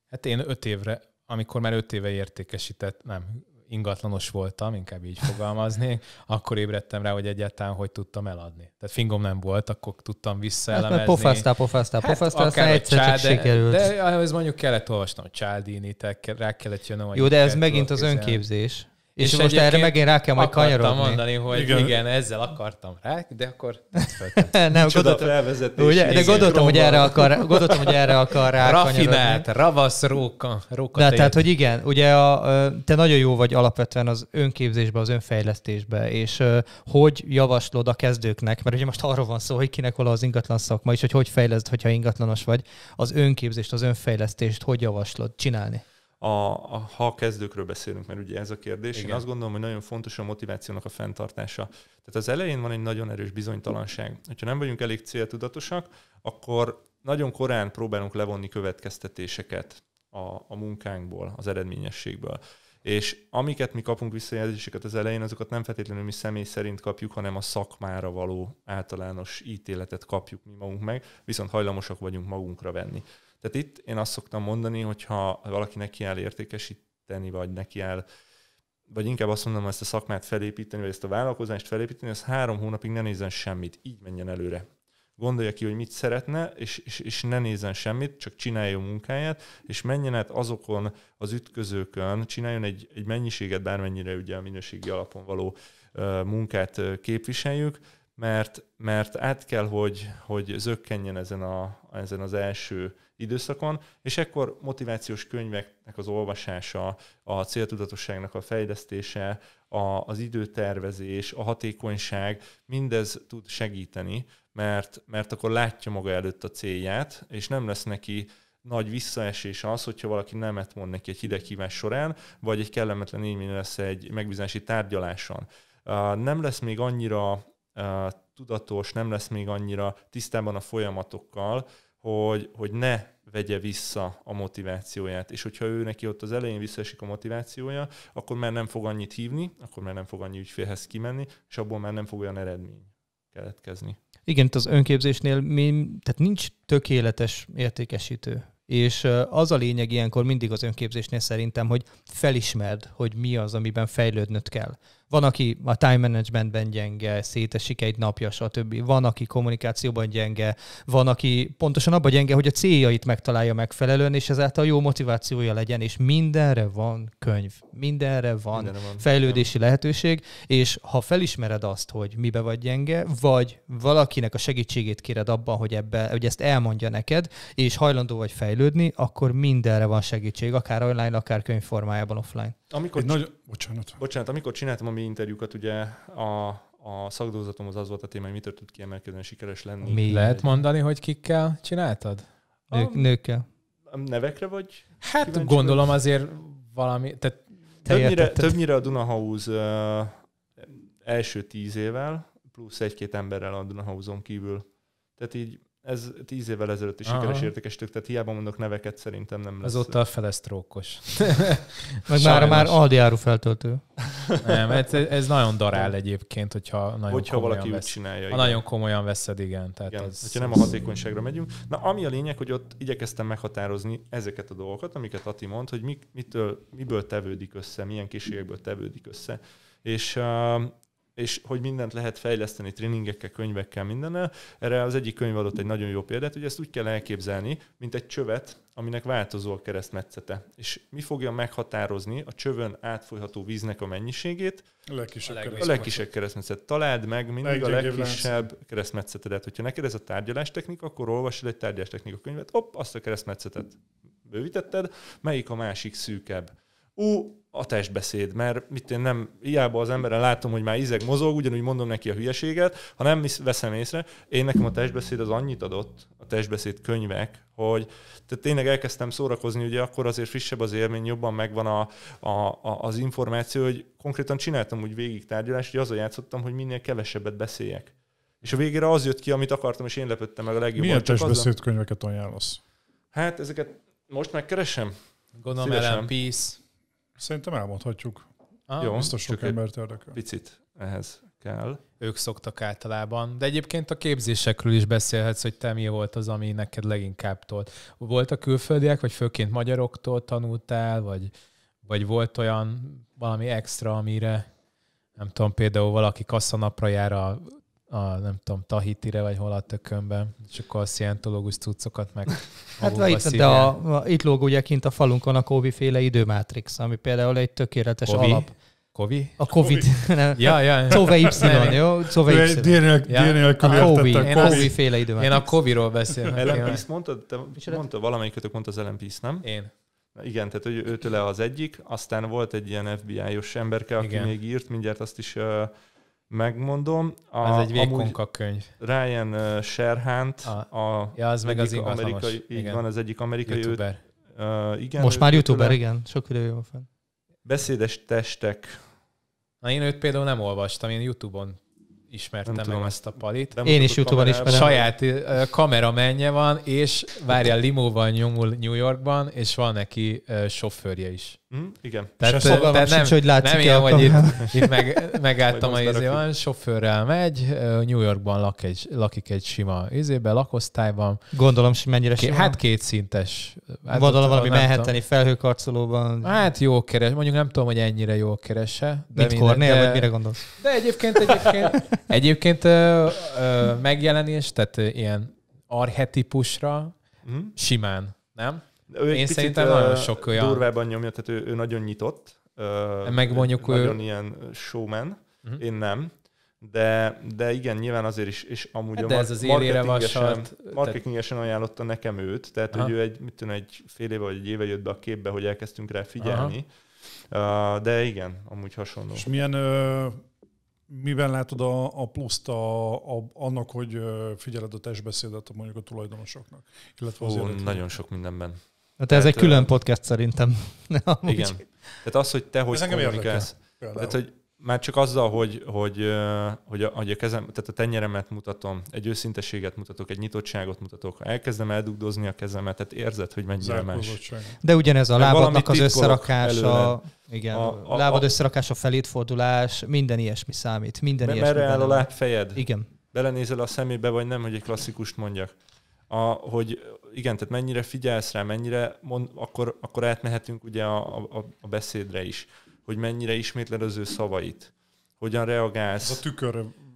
Hát én öt évre, amikor már öt éve értékesített, nem, ingatlanos voltam, inkább így fogalmaznék, akkor ébredtem rá, hogy egyáltalán hogy tudtam eladni. Tehát fingom nem volt, akkor tudtam visszaelemezni. Hát, pofáztál, pofáztál, hát, pofáztál, hát egyszer csád, csak sikerült. De, de ez mondjuk kellett olvasnom Csáldini, rá kellett jönnöm. Jó, de ez megint az önképzés. önképzés. És, és most erre megint rá kell majd kanyarodni. mondani, hogy igen. igen, ezzel akartam rá, de akkor nem gondoltam, ugye, de gondoltam, hogy erre akar, gondoltam, hogy erre akar rá Rafinált, ravasz, róka, róka de, tehát, hogy igen, ugye a, te nagyon jó vagy alapvetően az önképzésbe, az önfejlesztésbe, és hogy javaslod a kezdőknek, mert ugye most arról van szó, hogy kinek hol az ingatlan szakma, és hogy hogy fejleszd, hogyha ingatlanos vagy, az önképzést, az önfejlesztést hogy javaslod csinálni? a, a, ha a kezdőkről beszélünk, mert ugye ez a kérdés, Igen. én azt gondolom, hogy nagyon fontos a motivációnak a fenntartása. Tehát az elején van egy nagyon erős bizonytalanság. Hogyha nem vagyunk elég céltudatosak, akkor nagyon korán próbálunk levonni következtetéseket a, a munkánkból, az eredményességből. És amiket mi kapunk visszajelzéseket az elején, azokat nem feltétlenül mi személy szerint kapjuk, hanem a szakmára való általános ítéletet kapjuk mi magunk meg, viszont hajlamosak vagyunk magunkra venni. Tehát itt én azt szoktam mondani, hogyha valaki neki áll értékesíteni, vagy neki áll, vagy inkább azt mondom, hogy ezt a szakmát felépíteni, vagy ezt a vállalkozást felépíteni, az három hónapig ne nézzen semmit, így menjen előre. Gondolja ki, hogy mit szeretne, és, és, és ne nézzen semmit, csak csinálja a munkáját, és menjen át azokon az ütközőkön, csináljon egy, egy mennyiséget, bármennyire ugye a minőségi alapon való munkát képviseljük, mert, mert át kell, hogy, hogy zökkenjen ezen, a, ezen az első időszakon, és ekkor motivációs könyveknek az olvasása, a céltudatosságnak a fejlesztése, a, az időtervezés, a hatékonyság, mindez tud segíteni, mert, mert akkor látja maga előtt a célját, és nem lesz neki nagy visszaesés az, hogyha valaki nemet mond neki egy hideghívás során, vagy egy kellemetlen élmény lesz egy megbízási tárgyaláson. Nem lesz még annyira tudatos, nem lesz még annyira tisztában a folyamatokkal, hogy, hogy ne vegye vissza a motivációját. És hogyha ő neki ott az elején visszaesik a motivációja, akkor már nem fog annyit hívni, akkor már nem fog annyi ügyfélhez kimenni, és abból már nem fog olyan eredmény keletkezni. Igen, itt az önképzésnél mi, tehát nincs tökéletes értékesítő. És az a lényeg ilyenkor mindig az önképzésnél szerintem, hogy felismerd, hogy mi az, amiben fejlődnöd kell. Van, aki a time managementben gyenge, szétesik egy napja, stb. Van, aki kommunikációban gyenge, van, aki pontosan abban gyenge, hogy a céljait megtalálja megfelelően, és ezáltal jó motivációja legyen, és mindenre van könyv, mindenre van, mindenre van fejlődési lehetőség, és ha felismered azt, hogy mibe vagy gyenge, vagy valakinek a segítségét kéred abban, hogy, ebbe, hogy ezt elmondja neked, és hajlandó vagy fejlődni, akkor mindenre van segítség, akár online, akár könyvformájában offline amikor, egy nagy... Bocsánat. Bocsánat, amikor csináltam a mi interjúkat, ugye a, a szakdózatom az az volt a téma, hogy mitől tud kiemelkedően sikeres lenni. Mi lehet egy... mondani, hogy kikkel csináltad? Nők, a... nőkkel. A nevekre vagy? Hát gondolom vagy? azért valami... Te, te többnyire, te... többnyire a Dunahouse uh, első tíz évvel, plusz egy-két emberrel a Dunahouse-on kívül. Tehát így ez tíz évvel ezelőtt is Aha. sikeres értékesítők, tehát hiába mondok neveket, szerintem nem lesz. Azóta a felesztrókos. Meg már, már Aldi áru feltöltő. nem, ez, ez, nagyon darál egyébként, hogyha nagyon hogyha valaki vesz, úgy csinálja. Ha nagyon komolyan veszed, igen. Tehát igen. Ez, hogyha nem a hatékonyságra megyünk. Na, ami a lényeg, hogy ott igyekeztem meghatározni ezeket a dolgokat, amiket Ati mond, hogy mik, mitől, miből tevődik össze, milyen készségekből tevődik össze. És és hogy mindent lehet fejleszteni tréningekkel, könyvekkel, mindennel. Erre az egyik könyv adott egy nagyon jó példát, hogy ezt úgy kell elképzelni, mint egy csövet, aminek változó a keresztmetszete. És mi fogja meghatározni a csövön átfolyható víznek a mennyiségét? A legkisebb, a legkisebb keresztmetszet. Találd meg mindig a legkisebb keresztmetszetedet. Hogyha neked ez a tárgyalástechnika, akkor olvasd el egy tárgyalástechnika könyvet, hopp, azt a keresztmetszetet bővítetted, melyik a másik szűkebb. Ú, a testbeszéd, mert mit én nem, hiába az emberen látom, hogy már izeg mozog, ugyanúgy mondom neki a hülyeséget, ha nem veszem észre, én nekem a testbeszéd az annyit adott, a testbeszéd könyvek, hogy tehát tényleg elkezdtem szórakozni, ugye akkor azért frissebb az élmény, jobban megvan a, a, a, az információ, hogy konkrétan csináltam úgy végig tárgyalást, hogy azzal játszottam, hogy minél kevesebbet beszéljek. És a végére az jött ki, amit akartam, és én lepődtem meg a legjobban. Milyen könyveket ajánlasz? Hát ezeket most megkeresem. Gondolom, Ellen Peace. Szerintem elmondhatjuk. Ah, Jó, biztos sok embert érdekel. Picit ehhez kell. Ők szoktak általában. De egyébként a képzésekről is beszélhetsz, hogy te mi volt az, ami neked leginkább tolt. Voltak külföldiek, vagy főként magyaroktól tanultál, vagy, vagy volt olyan valami extra, amire nem tudom, például valaki kasszanapra jár a a, nem tudom, Tahitire, vagy hol a tökönbe, és akkor a szientológus cuccokat meg Hát a itt, de a, a, itt lóg ugye kint a falunkon a Kovi féle időmátrix, ami például egy tökéletes Kobi? alap. Kovi? A Covid. Ja, ja. Cove Y, jó? Cove Y. Dénél a Kovi. Én a Kovi féle időmátrix. Én a Koviról beszélek. Ellenpisz mondtad, te mondtad, valamelyikötök mondta az ellenpisz, nem? Én. Igen, tehát hogy őtőle az egyik, aztán volt egy ilyen FBI-os emberke, aki Igen. még írt, mindjárt azt is uh, megmondom. A, ez egy a könyv. Ryan Sherhant, a, a ja, az meg az amerikai, így igen. van, az egyik amerikai YouTuber. Ő, uh, igen, Most már YouTuber, tőle. igen, sok videó van fenn. Beszédes testek. Na, én őt például nem olvastam, én YouTube-on ismertem nem tudom. meg ezt a palit. Nem Én is YouTube-on ismerem. Saját uh, kameramenje van, és várja limóval nyomul New Yorkban, és van neki uh, sofőrje is. Mm, igen. Tehát, te, te nem, sincs, hogy látszik nem ilyen, hogy itt, itt meg, megálltam a izé van, sofőrrel megy, New Yorkban lak egy, lakik egy sima izébe, lakosztályban. Gondolom, hogy mennyire sima. Hát kétszintes. Hát Gondolom valami mehetteni felhőkarcolóban. Hát jó keres, mondjuk nem tudom, hogy ennyire jó keresse. De Mit minden, Kornél, vagy mire gondolsz? De egyébként, egyébként Egyébként ö, ö, megjelenés, tehát ilyen arhetipusra mm. simán, nem? Ő Én szerintem nagyon sok olyan... Durvában nyomja, tehát ő, ő nagyon nyitott. Meg mondjuk Nagyon ő... ilyen showman. Mm. Én nem de, de igen, nyilván azért is, és amúgy hát a ez az marketingesen, vasalt, marketingesen tehát... ajánlotta nekem őt, tehát Aha. hogy ő egy, mit tűn, egy fél éve vagy egy éve jött be a képbe, hogy elkezdtünk rá figyelni, Aha. Uh, de igen, amúgy hasonló. És milyen ö, Miben látod a, a pluszt a, a, annak, hogy figyeled a testbeszédet mondjuk a tulajdonosoknak? Illetve az nagyon sok mindenben. Hát Tehát, ez egy külön podcast szerintem. Igen. Tehát az, hogy te hogy ez kommunikálsz. Tehát, hogy már csak azzal, hogy, hogy, hogy, a, hogy a kezem, tehát a tenyeremet mutatom, egy őszinteséget mutatok, egy nyitottságot mutatok, elkezdem eldugdozni a kezemet, tehát érzed, hogy mennyire más. De ugyanez a lábadnak az összerakása. Előle. Igen, a, a lábad a, összerakása, felétfordulás, minden ilyesmi számít. Minden ilyesmi merre áll a lábfejed? Igen. Belenézel a szemébe, vagy nem, hogy egy klasszikust mondjak. A, hogy igen, tehát mennyire figyelsz rá, mennyire mond, akkor, akkor átmehetünk ugye a, a, a beszédre is, hogy mennyire ismétled az ő szavait, hogyan reagálsz. Ez a tükör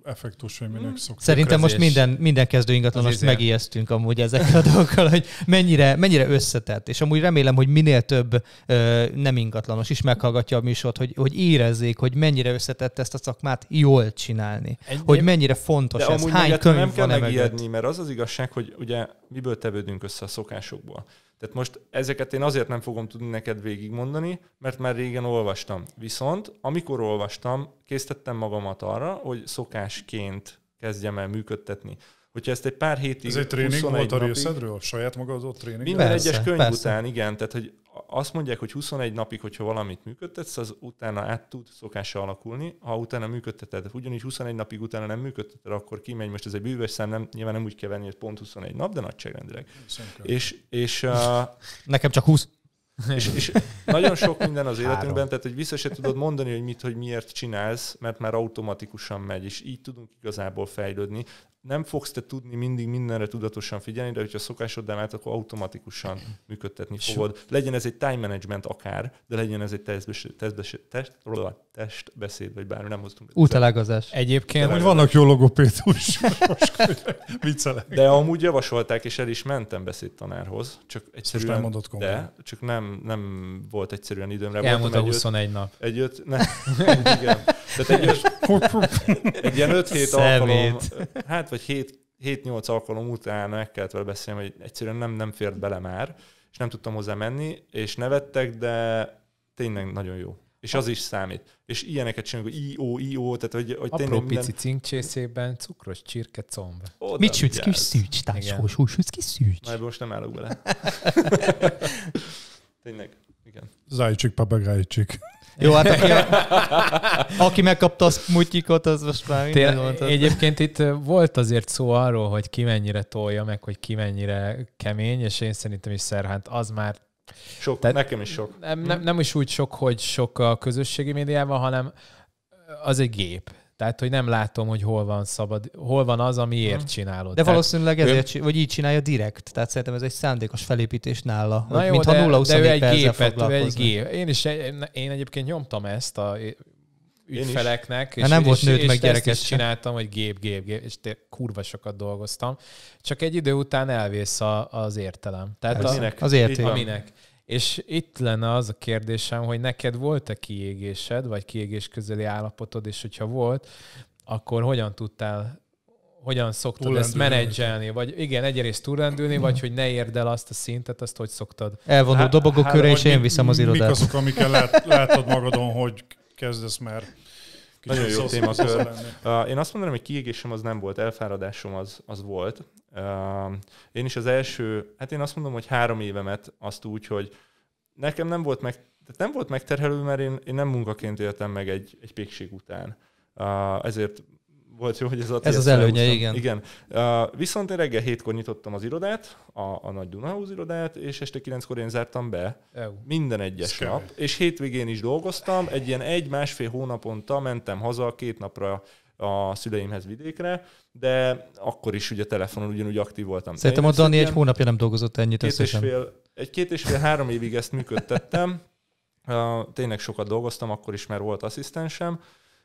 effektus, hogy minek mm. szoktuk. Szerintem most minden, minden kezdő azt megijesztünk amúgy ezekkel a dolgokkal, hogy mennyire, mennyire összetett. És amúgy remélem, hogy minél több ö, nem ingatlanos is meghallgatja a műsort, hogy, hogy érezzék, hogy mennyire összetett ezt a szakmát jól csinálni. Egyéb... hogy mennyire fontos de ez, amúgy hány hát könyv nem kell megijedni, mert az az igazság, hogy ugye miből tevődünk össze a szokásokból. Tehát most ezeket én azért nem fogom tudni neked végigmondani, mert már régen olvastam. Viszont amikor olvastam, késztettem magamat arra, hogy szokásként kezdjem el működtetni. Hogyha ezt egy pár hétig, Ez egy tréning volt a részedről? Saját ott tréning? Minden persze, egyes könyv persze. után, igen. Tehát, hogy azt mondják, hogy 21 napig, hogyha valamit működtetsz, az utána át tud szokása alakulni. Ha utána működteted, ugyanis 21 napig utána nem működteted, akkor kimegy. Most ez egy bűvös szám, nem, nyilván nem úgy kell venni, hogy pont 21 nap, de nagyságrendileg. És, és, uh, Nekem csak 20. És, és nagyon sok minden az életünkben, Három. tehát hogy vissza se tudod mondani, hogy mit, hogy miért csinálsz, mert már automatikusan megy, és így tudunk igazából fejlődni nem fogsz te tudni mindig mindenre tudatosan figyelni, de hogyha szokásoddá vált, akkor automatikusan működtetni fogod. Legyen ez egy time management akár, de legyen ez egy testbeszéd, testbeszéd, test, testbeszéd vagy bármi, nem hoztunk. Útelágazás. Egyébként. Hogy vannak jó logopédus. de amúgy javasolták, és el is mentem beszédtanárhoz. Csak egyszerűen, nem mondott De, csak nem, nem volt egyszerűen időmre. Elmondta a 21 öt, nap. Egy öt, ne, igen. Tehát egy, egy ilyen 5 hét alkalom, hát vagy 7-8 alkalom után meg kellett vele beszélni, hogy egyszerűen nem, nem fért bele már, és nem tudtam hozzá menni, és nevettek, de tényleg nagyon jó. És az is számít. És ilyeneket csinálunk, hogy IO, IO, tehát hogy, hogy tényleg Apró minden... pici cinkcsészében cukros csirke comb. Oda Mit sütsz ki szűcs, társós, hú, sütsz ki szűcs. Majd most nem állok bele. tényleg, igen. Zajcsik, papagájcsik. Jó, hát aki, aki megkapta a smutyikot, az most már minden volt. Egyébként itt volt azért szó arról, hogy ki mennyire tolja meg, hogy ki mennyire kemény, és én szerintem is Szerhánt az már sok, Tehát nekem is sok. Nem, nem, nem is úgy sok, hogy sok a közösségi médiában, hanem az egy gép. Tehát, hogy nem látom, hogy hol van szabad, hol van az, amiért csinálod. De valószínűleg ezért, ő... vagy így csinálja direkt. Tehát szerintem ez egy szándékos felépítés nála. Na jó, mintha de, 0 de ő egy gépet, ő egy gép. Én is, én egyébként nyomtam ezt a ügyfeleknek, hát és, nem és, volt nőt és, meg és gyereket ezt is csináltam, hogy gép, gép, gép, és te kurva sokat dolgoztam. Csak egy idő után elvész a, az értelem. Tehát Ez hát a, minek? az érték. Aminek. És itt lenne az a kérdésem, hogy neked volt-e kiégésed, vagy kiégés közeli állapotod, és hogyha volt, akkor hogyan tudtál hogyan szoktad túlrendülni. ezt menedzselni, vagy igen, egyrészt túlrendülni, vagy hogy ne érd el azt a szintet, azt hogy szoktad. Elvonul dobogó köré, és én viszem az irodát. Mik azok, amikkel lát, látod magadon, hogy kezdesz már nagyon jó téma. én azt mondanám, hogy kiégésem az nem volt, elfáradásom az, az volt. Én is az első, hát én azt mondom, hogy három évemet azt úgy, hogy nekem nem volt meg, tehát nem volt megterhelő, mert én, én nem munkaként éltem meg egy, egy pékség után. Ezért volt jó, hogy ez a Ez az előnye, 20, igen. igen. Uh, viszont én reggel hétkor nyitottam az irodát, a, a Nagy Dunahúz irodát, és este kilenckor én zártam be. Eu. Minden egyes Szkör. nap. És hétvégén is dolgoztam, egy ilyen egy-másfél hónaponta mentem haza két napra a szüleimhez vidékre, de akkor is ugye telefonon ugyanúgy aktív voltam. Szerintem a Dani egy hónapja nem dolgozott ennyit két összesen. És fél, egy két és fél, három évig ezt működtettem. Uh, tényleg sokat dolgoztam, akkor is már volt asszisztensem,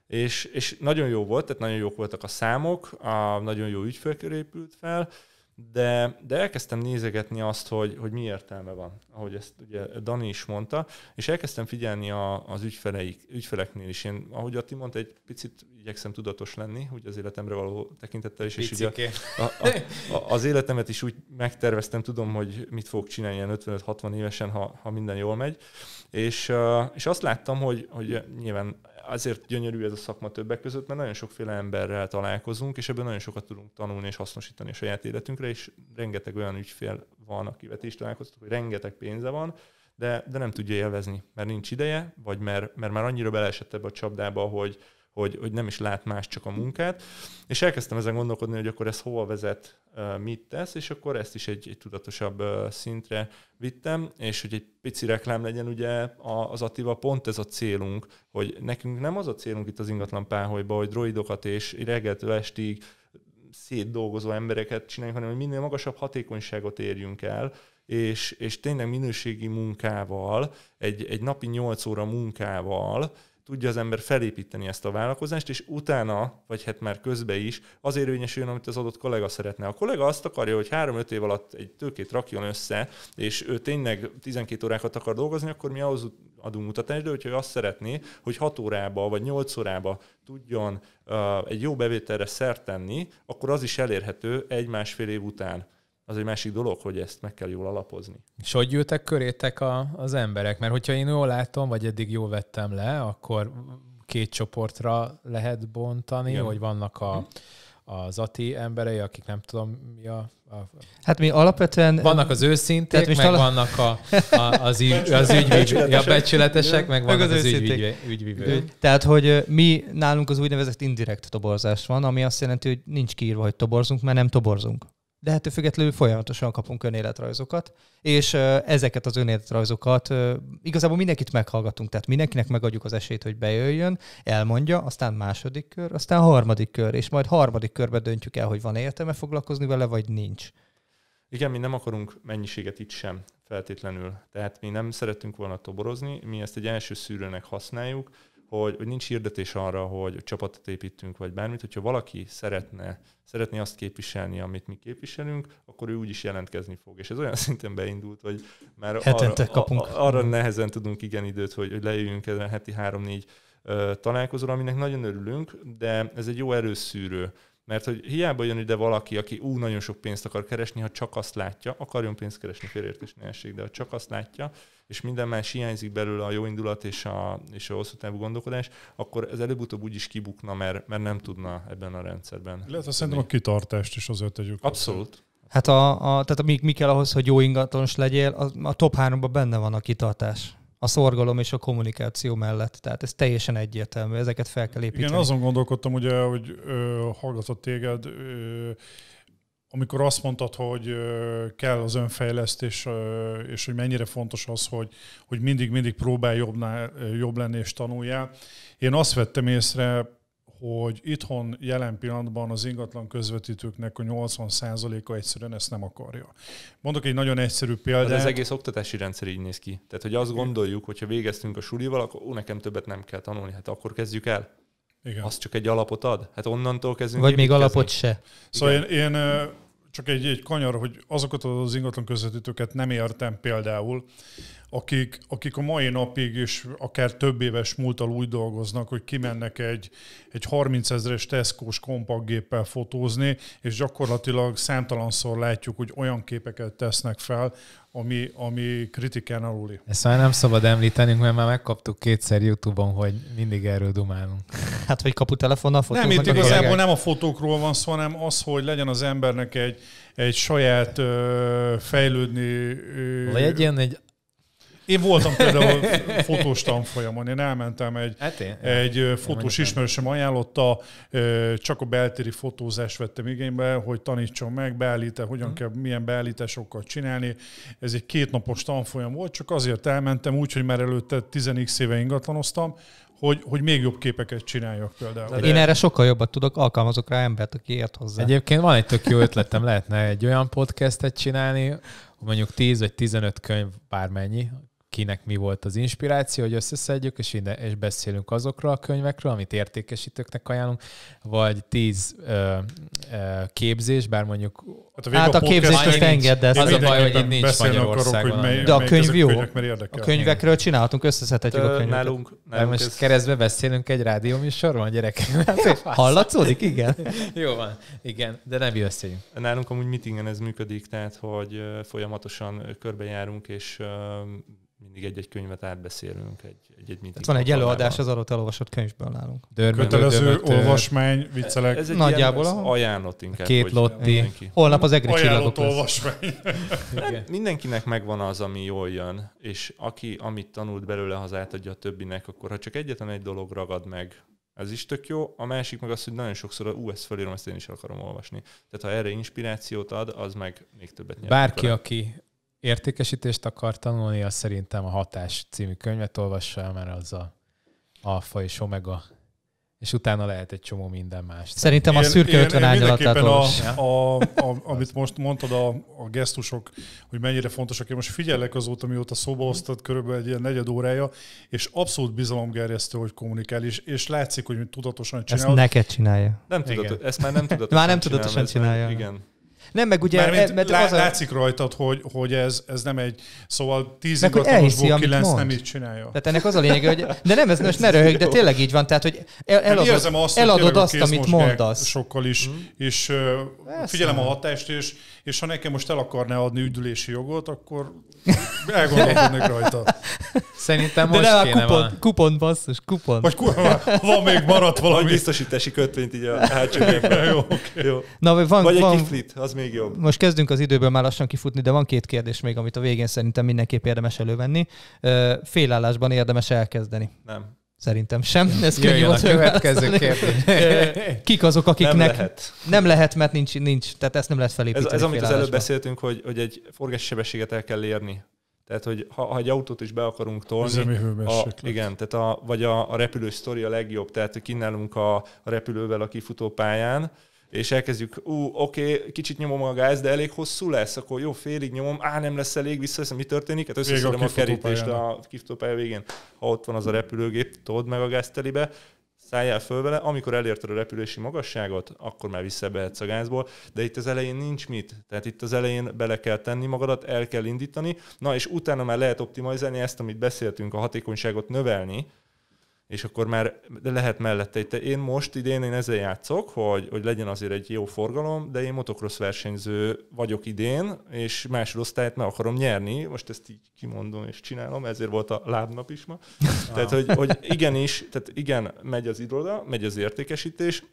és, és nagyon jó volt, tehát nagyon jók voltak a számok, a nagyon jó ügyfélkör épült fel, de, de elkezdtem nézegetni azt, hogy, hogy mi értelme van, ahogy ezt ugye Dani is mondta, és elkezdtem figyelni a, az ügyfeleik, ügyfeleknél is. Én, ahogy Atti mondta, egy picit igyekszem tudatos lenni, úgy az életemre való tekintettel is, és ugye a, a, a, az életemet is úgy megterveztem, tudom, hogy mit fogok csinálni ilyen 55-60 évesen, ha, ha minden jól megy, és, és azt láttam, hogy, hogy nyilván azért gyönyörű ez a szakma többek között, mert nagyon sokféle emberrel találkozunk, és ebben nagyon sokat tudunk tanulni és hasznosítani a saját életünkre, és rengeteg olyan ügyfél van, akivel ti is találkoztok, hogy rengeteg pénze van, de, de nem tudja élvezni, mert nincs ideje, vagy mert, mert már annyira beleesett ebbe a csapdába, hogy, hogy, hogy nem is lát más, csak a munkát. És elkezdtem ezen gondolkodni, hogy akkor ez hova vezet, mit tesz, és akkor ezt is egy, egy tudatosabb szintre vittem, és hogy egy pici reklám legyen, ugye az Attiva pont ez a célunk, hogy nekünk nem az a célunk itt az ingatlan páholyba, hogy droidokat és reggeltől estig szétdolgozó embereket csináljunk, hanem hogy minél magasabb hatékonyságot érjünk el, és, és tényleg minőségi munkával, egy, egy napi 8 óra munkával, tudja az ember felépíteni ezt a vállalkozást, és utána, vagy hát már közbe is, az érvényesüljön, amit az adott kollega szeretne. A kollega azt akarja, hogy 3-5 év alatt egy tőkét rakjon össze, és ő tényleg 12 órákat akar dolgozni, akkor mi ahhoz adunk mutatást, de hogyha azt szeretné, hogy 6 órába vagy 8 órába tudjon uh, egy jó bevételre szert tenni, akkor az is elérhető egy-másfél év után az egy másik dolog, hogy ezt meg kell jól alapozni. És hogy gyűltek körétek a, az emberek? Mert hogyha én jól látom, vagy eddig jól vettem le, akkor két csoportra lehet bontani, Igen. hogy vannak a, mhm. az ATI emberei, akik nem tudom mi a, a... Hát mi alapvetően... Vannak az őszintek, meg alap... vannak a, a, az, ügy, az ügyvívők, ja, becsületesek, meg vannak az, az ügyvívők. Tehát, hogy mi nálunk az úgynevezett indirekt toborzás van, ami azt jelenti, hogy nincs kiírva, hogy toborzunk, mert nem toborzunk de hát függetlenül folyamatosan kapunk önéletrajzokat, és ezeket az önéletrajzokat igazából mindenkit meghallgatunk, tehát mindenkinek megadjuk az esélyt, hogy bejöjjön, elmondja, aztán második kör, aztán harmadik kör, és majd harmadik körbe döntjük el, hogy van értelme foglalkozni vele, vagy nincs. Igen, mi nem akarunk mennyiséget itt sem feltétlenül. Tehát mi nem szeretünk volna toborozni, mi ezt egy első szűrőnek használjuk, hogy, hogy nincs hirdetés arra, hogy csapatot építünk, vagy bármit, hogyha valaki szeretne, szeretné azt képviselni, amit mi képviselünk, akkor ő úgyis jelentkezni fog. És ez olyan szinten beindult, hogy már arra, kapunk. A, arra nehezen tudunk igen időt, hogy, hogy leüljünk ezen heti három-négy találkozóra, aminek nagyon örülünk, de ez egy jó erőszűrő. Mert hogy hiába jön ide valaki, aki ú, nagyon sok pénzt akar keresni, ha csak azt látja, akarjon pénzt keresni, félértés ne de ha csak azt látja, és minden más hiányzik belőle a jó indulat és a, és a hosszú távú gondolkodás, akkor ez előbb-utóbb úgy is kibukna, mert, mert nem tudna ebben a rendszerben. Lehet, szerintem a kitartást is azért tegyük. Abszolút. Hát a, a, tehát a, mi, mi kell ahhoz, hogy jó ingatlanos legyél, a, a top 3 benne van a kitartás a szorgalom és a kommunikáció mellett. Tehát ez teljesen egyértelmű, ezeket fel kell építeni. Igen, azon gondolkodtam, ugye, hogy ö, hallgatott téged, ö, amikor azt mondtad, hogy kell az önfejlesztés, és hogy mennyire fontos az, hogy, hogy mindig, mindig próbálj jobbnál, jobb lenni és tanuljál. Én azt vettem észre, hogy itthon jelen pillanatban az ingatlan közvetítőknek a 80%-a egyszerűen ezt nem akarja. Mondok egy nagyon egyszerű hát példát. De az egész oktatási rendszer így néz ki. Tehát, hogy azt gondoljuk, hogyha végeztünk a sulival, akkor ó, nekem többet nem kell tanulni, hát akkor kezdjük el. Igen. Az csak egy alapot ad? Hát onnantól kezdünk. Vagy még alapot se. Szóval én, én csak egy, egy kanyar, hogy azokat az ingatlan közvetítőket nem értem például, akik, akik a mai napig is akár több éves múltal úgy dolgoznak, hogy kimennek egy, egy 30 ezeres Tesco-s kompaktgéppel fotózni, és gyakorlatilag számtalanszor látjuk, hogy olyan képeket tesznek fel, ami, ami kritikán aluli. Ezt már nem szabad említenünk, mert már megkaptuk kétszer YouTube-on, hogy mindig erről dumálunk. Hát, hogy kapu telefonnal fotóznak? Nem, itt igazából nem a fotókról van szó, hanem az, hogy legyen az embernek egy, egy saját ö, fejlődni... Ö, Legyen egy én voltam például fotós tanfolyamon, én elmentem egy, hát én, egy én fotós ismerősöm ajánlotta, csak a beltéri fotózást vettem igénybe, hogy tanítson meg, beállít hogyan mhm. kell, milyen beállításokkal csinálni. Ez egy kétnapos tanfolyam volt, csak azért elmentem úgy, hogy már előtte 10x éve ingatlanoztam, hogy, hogy még jobb képeket csináljak például. De én erre sokkal jobbat tudok, alkalmazok rá embert, aki ért hozzá. Egyébként van egy tök jó ötletem, lehetne egy olyan podcastet csinálni, mondjuk 10 vagy 15 könyv, bármennyi, kinek mi volt az inspiráció, hogy összeszedjük, és, ide, és beszélünk azokról a könyvekről, amit értékesítőknek ajánlunk, vagy tíz ö, ö, képzés, bár mondjuk hát a, hát a képzést most de Az a baj, hogy itt nincs Magyarországon. Akarok, mely, de a könyv jó. A könyvekről csinálhatunk, összeszedhetjük a könyveket. Nálunk, nálunk most ez... keresztbe beszélünk egy rádió műsorban, gyerek. Hát, Hallatszódik? Igen. jó van. Igen, de nem beszéljünk. Nálunk amúgy mitingen ez működik, tehát hogy folyamatosan körbejárunk, és mindig egy-egy könyvet átbeszélünk. Egy, egy, egy Tehát van egy előadás az adott elolvasott könyvből nálunk. Dörmöd, Kötelező dörmöd, olvasmány, viccelek. Ez egy Nagyjából ilyen, ajánlott inkább. Két lotti. Holnap az egri Ajánlott olvasmány. Hát mindenkinek megvan az, ami jól jön, és aki amit tanult belőle, ha az átadja a többinek, akkor ha csak egyetlen egy dolog ragad meg, ez is tök jó. A másik meg az, hogy nagyon sokszor, ú, ezt felírom, ezt én is akarom olvasni. Tehát ha erre inspirációt ad, az meg még többet nyer. Bárki, aki értékesítést akar tanulni, az szerintem a Hatás című könyvet olvassa el, mert az a alfa és omega és utána lehet egy csomó minden más. Szerintem a szürke 50 árnyalatát a, a, a, Amit most mondtad, a, a gesztusok, hogy mennyire fontosak. Én most figyelek azóta, mióta szóba hoztad, körülbelül egy ilyen negyed órája, és abszolút bizalomgerjesztő, hogy kommunikál, és, és látszik, hogy tudatosan csinálja. Ezt neked csinálja. Nem tudatos, ezt már nem tudatosan Már nem tudatosan csinálja. csinálja. Igen. Nem, meg ugye... Mert, e- mert lá, az a... látszik rajtad, hogy, hogy ez, ez nem egy... Szóval tíz ingatlanosból kilenc nem így csinálja. Tehát ennek az a lényeg, hogy... De nem, ez most ne röhög, de tényleg így van. Tehát, hogy el, hát eladod, azt, eladod hogy azt, amit mondasz. Sokkal is, mm. és uh, figyelem a hatást, és és ha nekem most el akarná adni üdülési jogot, akkor elgondolkodnék rajta. Szerintem most De a kéne kupon, van. kupon, basszus, kupon. Vagy kurva, van még maradt valami. biztosítási kötvényt így a hátsó jó, okay. jó. Na, vagy van, vagy van, egy kiflit, az még jobb. Most kezdünk az időből már lassan kifutni, de van két kérdés még, amit a végén szerintem mindenképp érdemes elővenni. Félállásban érdemes elkezdeni. Nem. Szerintem sem. Ez könnyű volt következő kérdés. Kik azok, akiknek nem lehet. nem lehet, mert nincs, nincs. Tehát ezt nem lehet felépíteni. Ez, ez amit az előbb beszéltünk, hogy, hogy egy forgási sebességet el kell érni. Tehát, hogy ha, ha egy autót is be akarunk tolni, a, igen, tehát a, vagy a, a repülő sztori a legjobb, tehát hogy kínálunk a, a repülővel a kifutópályán, és elkezdjük, ú, oké, okay, kicsit nyomom a gáz, de elég hosszú lesz, akkor jó, félig nyomom, á, nem lesz elég, vissza, mi történik? Hát összeszedem a, a kerítést a kiftópálya végén. Ha ott van az a repülőgép, told meg a gáztelibe, szálljál föl vele, amikor elérted a repülési magasságot, akkor már visszabehetsz a gázból, de itt az elején nincs mit. Tehát itt az elején bele kell tenni magadat, el kell indítani, na és utána már lehet optimalizálni ezt, amit beszéltünk, a hatékonyságot növelni, és akkor már lehet mellette. Itt én most idén én ezzel játszok, hogy, hogy legyen azért egy jó forgalom, de én motocross versenyző vagyok idén, és másodosztályt meg akarom nyerni. Most ezt így kimondom és csinálom, ezért volt a lábnap is ma. tehát, hogy, hogy igenis, tehát igen, megy az iroda, megy az értékesítés,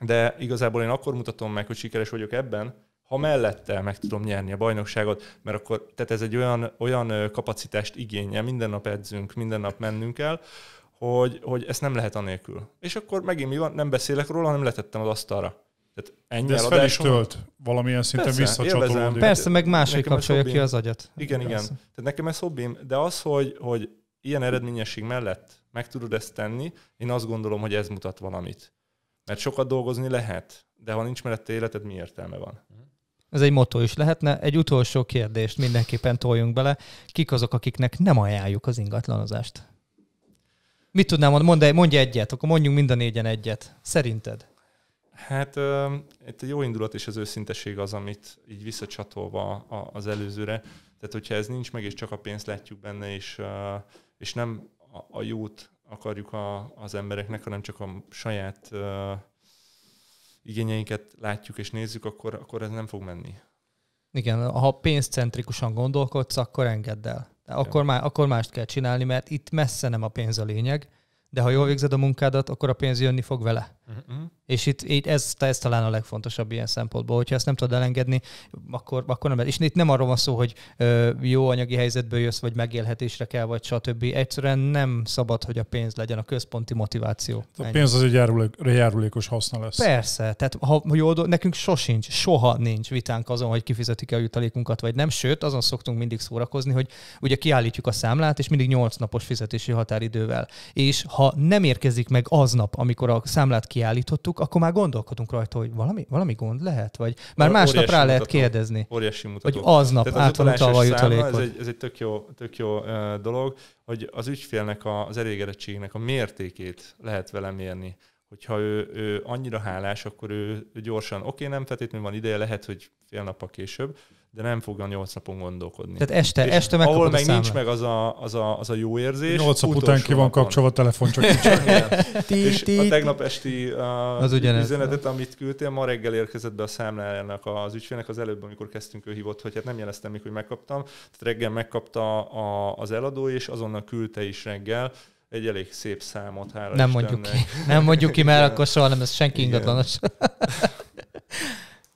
de igazából én akkor mutatom meg, hogy sikeres vagyok ebben, ha mellette meg tudom nyerni a bajnokságot, mert akkor, tehát ez egy olyan, olyan kapacitást igényel, minden nap edzünk, minden nap mennünk kell, hogy, hogy ezt nem lehet anélkül. És akkor megint mi van, nem beszélek róla, hanem letettem az asztalra. Tehát ennyi De ez fel is tölt, valamilyen szinten visszacsatolódik. Persze, meg másik kapcsolja ki az agyat. Igen, Persze. igen. Tehát nekem ez hobbim, de az, hogy, hogy ilyen eredményesség mellett meg tudod ezt tenni, én azt gondolom, hogy ez mutat valamit. Mert sokat dolgozni lehet, de ha nincs mellette életed, mi értelme van? Ez egy motto is lehetne. Egy utolsó kérdést mindenképpen toljunk bele. Kik azok, akiknek nem ajánljuk az ingatlanozást? Mit tudnám mondani? Mondj, mondj egyet, akkor mondjunk mind a négyen egyet. Szerinted? Hát uh, itt a jó indulat és az őszinteség az, amit így visszacsatolva a, az előzőre. Tehát, hogyha ez nincs meg, és csak a pénzt látjuk benne, és, uh, és nem a, a jót akarjuk a, az embereknek, hanem csak a saját uh, igényeinket látjuk és nézzük, akkor, akkor ez nem fog menni. Igen, ha pénzcentrikusan gondolkodsz, akkor engedd el. Akkor, má, akkor mást kell csinálni, mert itt messze nem a pénz a lényeg, de ha jól végzed a munkádat, akkor a pénz jönni fog vele. Uh-huh. És itt itt ez, ez talán a legfontosabb ilyen szempontból, hogyha ezt nem tudod elengedni, akkor, akkor nem. És itt nem arról van szó, hogy ö, jó anyagi helyzetből jössz, vagy megélhetésre kell, vagy stb. Egyszerűen nem szabad, hogy a pénz legyen a központi motiváció. A Ennyi. pénz az egy járulék, járulékos haszna lesz. Persze, tehát ha jó, nekünk sosincs, soha nincs vitánk azon, hogy kifizetik-e a jutalékunkat, vagy nem. Sőt, azon szoktunk mindig szórakozni, hogy ugye kiállítjuk a számlát, és mindig 8 napos fizetési határidővel. És ha nem érkezik meg aznap, amikor a számlát kiállítottuk, akkor már gondolkodunk rajta, hogy valami, valami gond lehet, vagy már másnap rá lehet mutató, kérdezni. Óriási mutató. Hogy aznap Tehát az a jutalékot. Ez egy, ez egy tök jó, tök jó uh, dolog, hogy az ügyfélnek a, az elégedettségnek a mértékét lehet vele mérni hogyha ő, ő annyira hálás, akkor ő gyorsan, oké, okay, nem feltétlenül van ideje, lehet, hogy fél nappal később, de nem fog a nyolc napon gondolkodni. Tehát este, és este meg Ahol meg számla. nincs meg az a, az a, az a jó érzés. Nyolc nap után ki van kapcsolva a telefon, csak És a tegnap esti az üzenetet, amit küldtél, ma reggel érkezett be a számlájának az ügyfélnek, az előbb, amikor kezdtünk, ő hívott, hogy hát nem jeleztem még, hogy megkaptam. Tehát reggel megkapta a, az eladó, és azonnal küldte is reggel, egy elég szép számot, hála Nem Istennek. mondjuk ki, nem mondjuk ki, mert Igen. akkor soha nem ez senki ingatlanos.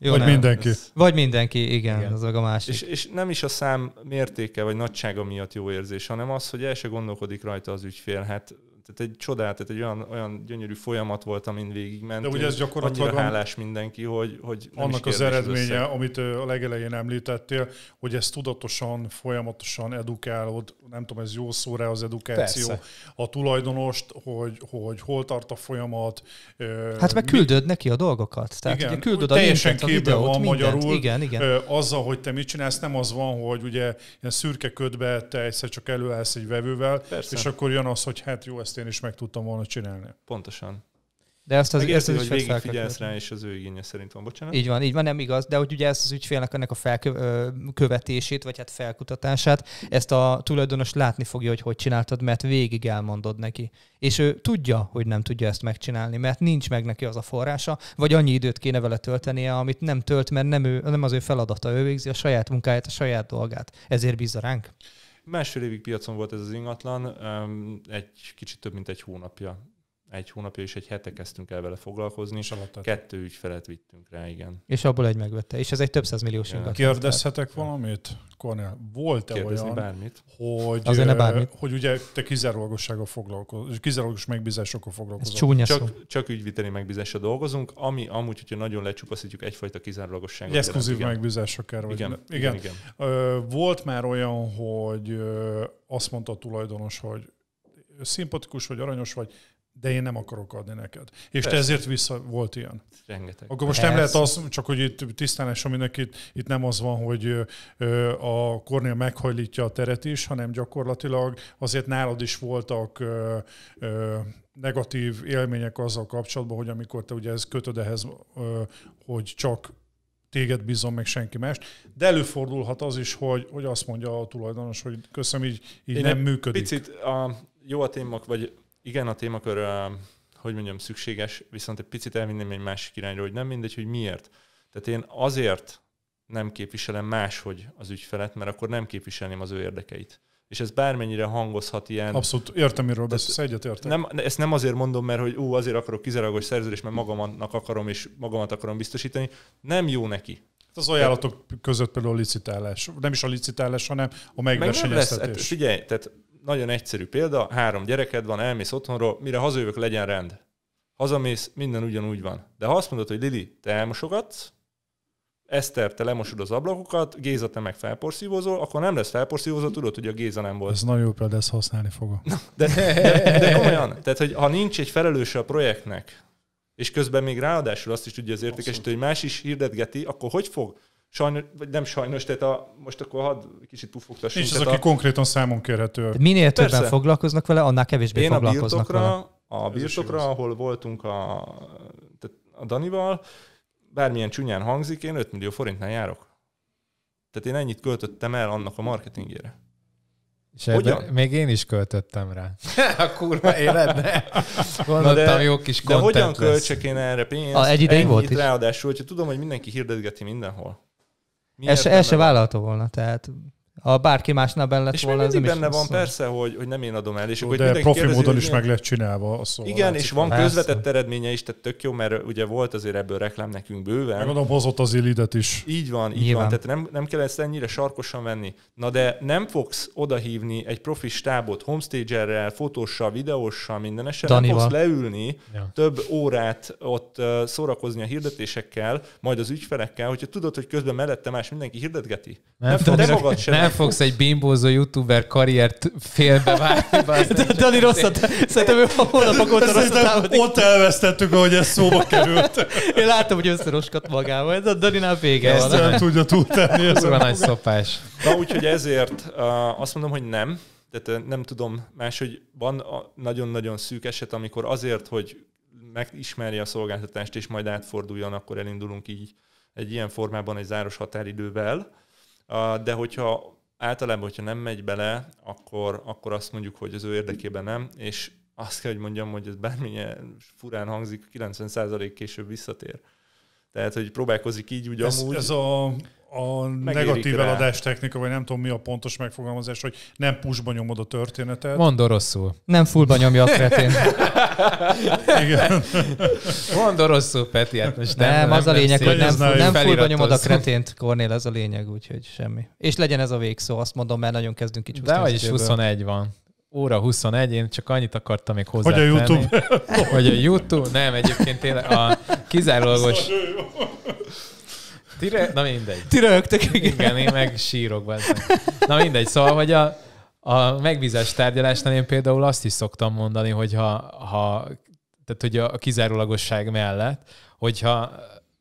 Jó, vagy nem, mindenki. Ez... Vagy mindenki, igen, igen. az a másik. És, és nem is a szám mértéke vagy nagysága miatt jó érzés, hanem az, hogy el se gondolkodik rajta az ügyfél. Hát tehát egy csodát, tehát egy olyan, olyan gyönyörű folyamat volt, amin végigmentünk. De ugye ez gyakorlatilag Annyira hálás mindenki, hogy, hogy nem annak az eredménye, össze. amit a legelején említettél, hogy ez tudatosan, folyamatosan edukálod, nem tudom, ez jó szó az edukáció, Persze. a tulajdonost, hogy, hogy hol tart a folyamat. Hát meg küldöd neki a dolgokat. Tehát igen, ugye küldöd a teljesen linket, a videót, van mindent. magyarul. Igen, igen. Azzal, hogy te mit csinálsz, nem az van, hogy ugye ilyen szürke ködbe te egyszer csak előállsz egy vevővel, Persze. és akkor jön az, hogy hát jó, ezt én is meg tudtam volna csinálni. Pontosan. De ezt az, ezt az hogy figyelsz rá, és az ő igénye szerint van, bocsánat. Így van, így van, nem igaz, de hogy ugye ezt az ügyfélnek ennek a felkövetését, vagy hát felkutatását, ezt a tulajdonos látni fogja, hogy hogy csináltad, mert végig elmondod neki. És ő tudja, hogy nem tudja ezt megcsinálni, mert nincs meg neki az a forrása, vagy annyi időt kéne vele töltenie, amit nem tölt, mert nem, ő, nem az ő feladata, ő végzi a saját munkáját, a saját dolgát. Ezért bízza ránk. Másfél évig piacon volt ez az ingatlan, egy kicsit több mint egy hónapja egy hónapja és egy hete kezdtünk el vele foglalkozni. És alattad. Kettő ügyfelet vittünk rá, igen. És abból egy megvette. És ez egy több százmilliós ingatlan. Kérdezhetek valamit, Kornél? Volt-e Kérdezni olyan, bármit? Hogy, Azért ne bármit. hogy ugye te kizárólagossággal foglalkozol, kizárólagos megbízásokkal foglalkozol. csúnya csak, szó. csak ügyviteli megbízásra dolgozunk, ami amúgy, hogyha nagyon lecsupaszítjuk, egyfajta kizárólagosságot. Exkluzív megbízások kell. Igen, igen, igen, igen. igen. Volt már olyan, hogy azt mondta a tulajdonos, hogy szimpatikus vagy, aranyos vagy, de én nem akarok adni neked. És te ezért vissza volt ilyen. Rengeteg. Akkor most nem lehet az, csak hogy itt tisztánásom mindenkit, itt nem az van, hogy a kornél meghajlítja a teret is, hanem gyakorlatilag azért nálad is voltak negatív élmények azzal kapcsolatban, hogy amikor te ugye ez kötöd ehhez, hogy csak téged bízom, meg senki más. De előfordulhat az is, hogy, hogy azt mondja a tulajdonos, hogy köszönöm, így, így nem működik. Picit a, jó a témak, vagy igen, a témakör, hogy mondjam, szükséges, viszont egy picit elvinném egy másik irányra, hogy nem mindegy, hogy miért. Tehát én azért nem képviselem máshogy az ügyfelet, mert akkor nem képviselném az ő érdekeit. És ez bármennyire hangozhat ilyen... Abszolút, értem, miről beszélsz, értem. Nem, ezt nem azért mondom, mert hogy ú, azért akarok kizárólagos szerződést, mert magamnak akarom és magamat akarom biztosítani. Nem jó neki. Hát az ajánlatok között például a licitálás. Nem is a licitálás, hanem a megversenyeztetés. Meg nem lesz, hát figyelj, tehát nagyon egyszerű példa, három gyereked van, elmész otthonról, mire hazajövök, legyen rend. Hazamész, minden ugyanúgy van. De ha azt mondod, hogy Lili, te elmosogatsz, Eszter, te lemosod az ablakokat, Géza, te meg felporszívózol, akkor nem lesz felporszívózó, tudod, hogy a Géza nem volt. Ez nagyon jó példa, ezt használni fogom. Na, de, de, de olyan, tehát hogy ha nincs egy felelőse a projektnek, és közben még ráadásul azt is tudja az értékesítő, hogy más is hirdetgeti, akkor hogy fog sajnos, vagy nem sajnos, tehát a, most akkor hadd kicsit pufogtassunk. És az, aki a... konkrétan számon kérhető. Minél többen foglalkoznak vele, annál kevésbé Én foglalkoznak a vele. A birtokra, ahol voltunk a, tehát a Danival, bármilyen csúnyán hangzik, én 5 millió forintnál járok. Tehát én ennyit költöttem el annak a marketingére. És még én is költöttem rá. a kurva életbe. Gondoltam, de, jó kis De hogyan lesz. költsek én erre pénzt? A, ah, egy ideig volt is. Ráadásul, hogyha tudom, hogy mindenki hirdetgeti mindenhol. Miért ez, ez se vállalható volna, tehát a bárki másnál benne lett és volna. És benne van, szó. persze, hogy, hogy nem én adom el. És Ó, de profi kérdezi, módon is meg lehet csinálva a szóval Igen, és van persze. közvetett eredménye is, tehát tök jó, mert ugye volt azért ebből reklám nekünk bőven. Megadom, hozott az illidet is. Így van, így Nyilván. van, tehát nem, nem kell ezt ennyire sarkosan venni. Na de nem fogsz odahívni egy profi stábot homestagerrel, fotóssal, videóssal, minden esetben nem fogsz leülni ja. több órát ott szórakozni a hirdetésekkel, majd az ügyfelekkel, hogyha tudod, hogy közben mellette más mindenki hirdetgeti. Nem, nem, fogsz, nem, magad sem nem nem fogsz egy bimbózó youtuber karriert félbevágni. Dani rosszat, szerintem ő a hónapok óta rosszat támadik. Ott elvesztettük, ahogy ez szóba került. Én láttam, hogy összeroskat magával. Ez a Daninál vége Ezt van. nem tudja túltenni. Ez a nagy szopás. Na, úgyhogy ezért uh, azt mondom, hogy nem. Tehát nem tudom, más hogy van nagyon-nagyon szűk eset, amikor azért, hogy megismerje a szolgáltatást, és majd átforduljon, akkor elindulunk így egy ilyen formában egy záros határidővel. De hogyha Általában, hogyha nem megy bele, akkor, akkor azt mondjuk, hogy az ő érdekében nem, és azt kell, hogy mondjam, hogy ez bármilyen furán hangzik, 90% később visszatér. Tehát, hogy próbálkozik így, úgy, ez, amúgy. Ez a a Megérik negatív rá. eladás technika, vagy nem tudom mi a pontos megfogalmazás, hogy nem pushba nyomod a történetet. Mondd rosszul. Nem fullba nyomja a kretén. Igen. rosszul, Peti, hát most nem, nem, nem a lényeg, hogy nem, full, nem fullba nyomod a kretént, Kornél, ez a lényeg, úgyhogy semmi. És legyen ez a végszó, azt mondom, mert nagyon kezdünk kicsúszni. De vagyis 21 van óra 21, én csak annyit akartam még hozzá. Hogy a YouTube. Hogy a YouTube, nem, egyébként tényleg a kizárólagos Tire, na mindegy. Ti rögtök, igen. igen. én meg sírok benne. Na mindegy, szóval, hogy a, a megbízás tárgyalásnál én például azt is szoktam mondani, hogy ha, ha tehát hogy a, a kizárólagosság mellett, hogyha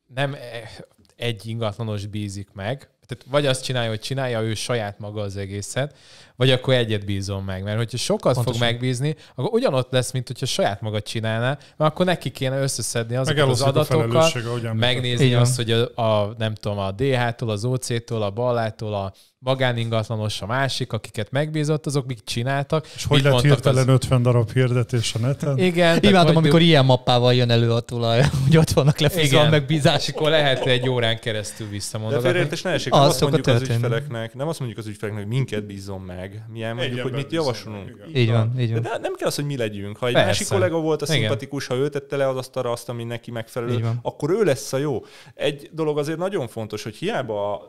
nem e- egy ingatlanos bízik meg, tehát vagy azt csinálja, hogy csinálja ő saját maga az egészet, vagy akkor egyet bízom meg. Mert hogyha sokat Pontosan. fog megbízni, akkor ugyanott lesz, mint hogyha saját maga csinálná, mert akkor neki kéne összeszedni azokat az adatokat, megnézni Igen. azt, hogy a, a, nem tudom, a DH-tól, az OC-tól, a Ballától, a magáningatlanos a másik, akiket megbízott, azok mit csináltak. És hogy lett hirtelen az... 50 darab hirdetés a neten? Igen. Imádom, amikor ő... ilyen mappával jön elő a tulaj, hogy ott vannak lefizetve a megbízás. akkor lehet egy órán keresztül visszamondani. De félreértés ne esik, azt mondjuk az ügyfeleknek, nem azt mondjuk az ügyfeleknek, hogy minket bízom meg, mi elmondjuk, hogy mit javasolunk. Így van, így van. De nem kell az, hogy mi legyünk. Ha egy Persze. másik kollega volt a szimpatikus, ha ő tette le az asztalra azt, ami neki megfelelő, akkor ő lesz a jó. Egy dolog azért nagyon fontos, hogy hiába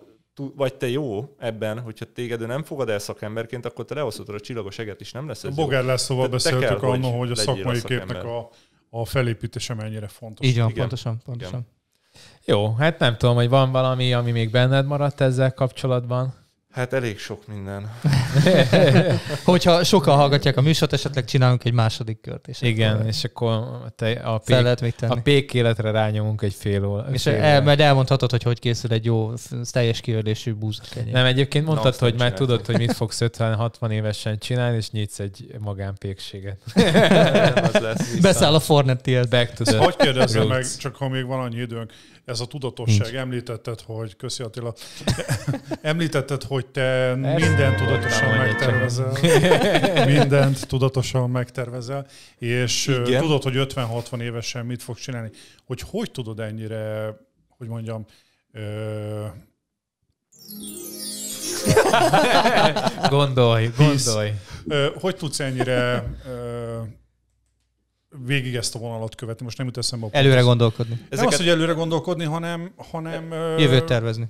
vagy te jó ebben, hogyha téged ő nem fogad el szakemberként, akkor te lehozhatod a csillagos eget is, nem lesz ez A Bogár szóval te beszéltük annó, hogy a szakmai a képnek a, a felépítése mennyire fontos. Így van, Igen. pontosan, pontosan. Igen. Jó, hát nem tudom, hogy van valami, ami még benned maradt ezzel kapcsolatban? Hát elég sok minden. Hogyha sokan hallgatják a műsort, esetleg csinálunk egy második kört. És Igen, akkor és akkor te a, pék, a pék életre rányomunk egy fél óra. És fél el, majd elmondhatod, hogy hogy készül egy jó, teljes kiördésű búzakenyér. Nem, egyébként mondtad, Na, hogy már tudod, hogy mit fogsz 50-60 évesen csinálni, és nyitsz egy magánpékséget. Beszáll a fornetti Back to the Hogy kérdezzem meg, csak ha még van annyi időnk, ez a tudatosság. Nincs. Említetted, hogy, köszi Attila, említetted, hogy te mindent tudatosan megtervezel. Mindent tudatosan megtervezel, és Igen. tudod, hogy 50-60 évesen mit fog csinálni. Hogy hogy tudod ennyire, hogy mondjam, ö, gondolj, gondolj. Hisz, hogy tudsz ennyire végig ezt a vonalat követni. Most nem jut eszembe a pont. Előre gondolkodni. Nem Ezeket... az, hogy előre gondolkodni, hanem... hanem Jövőt tervezni.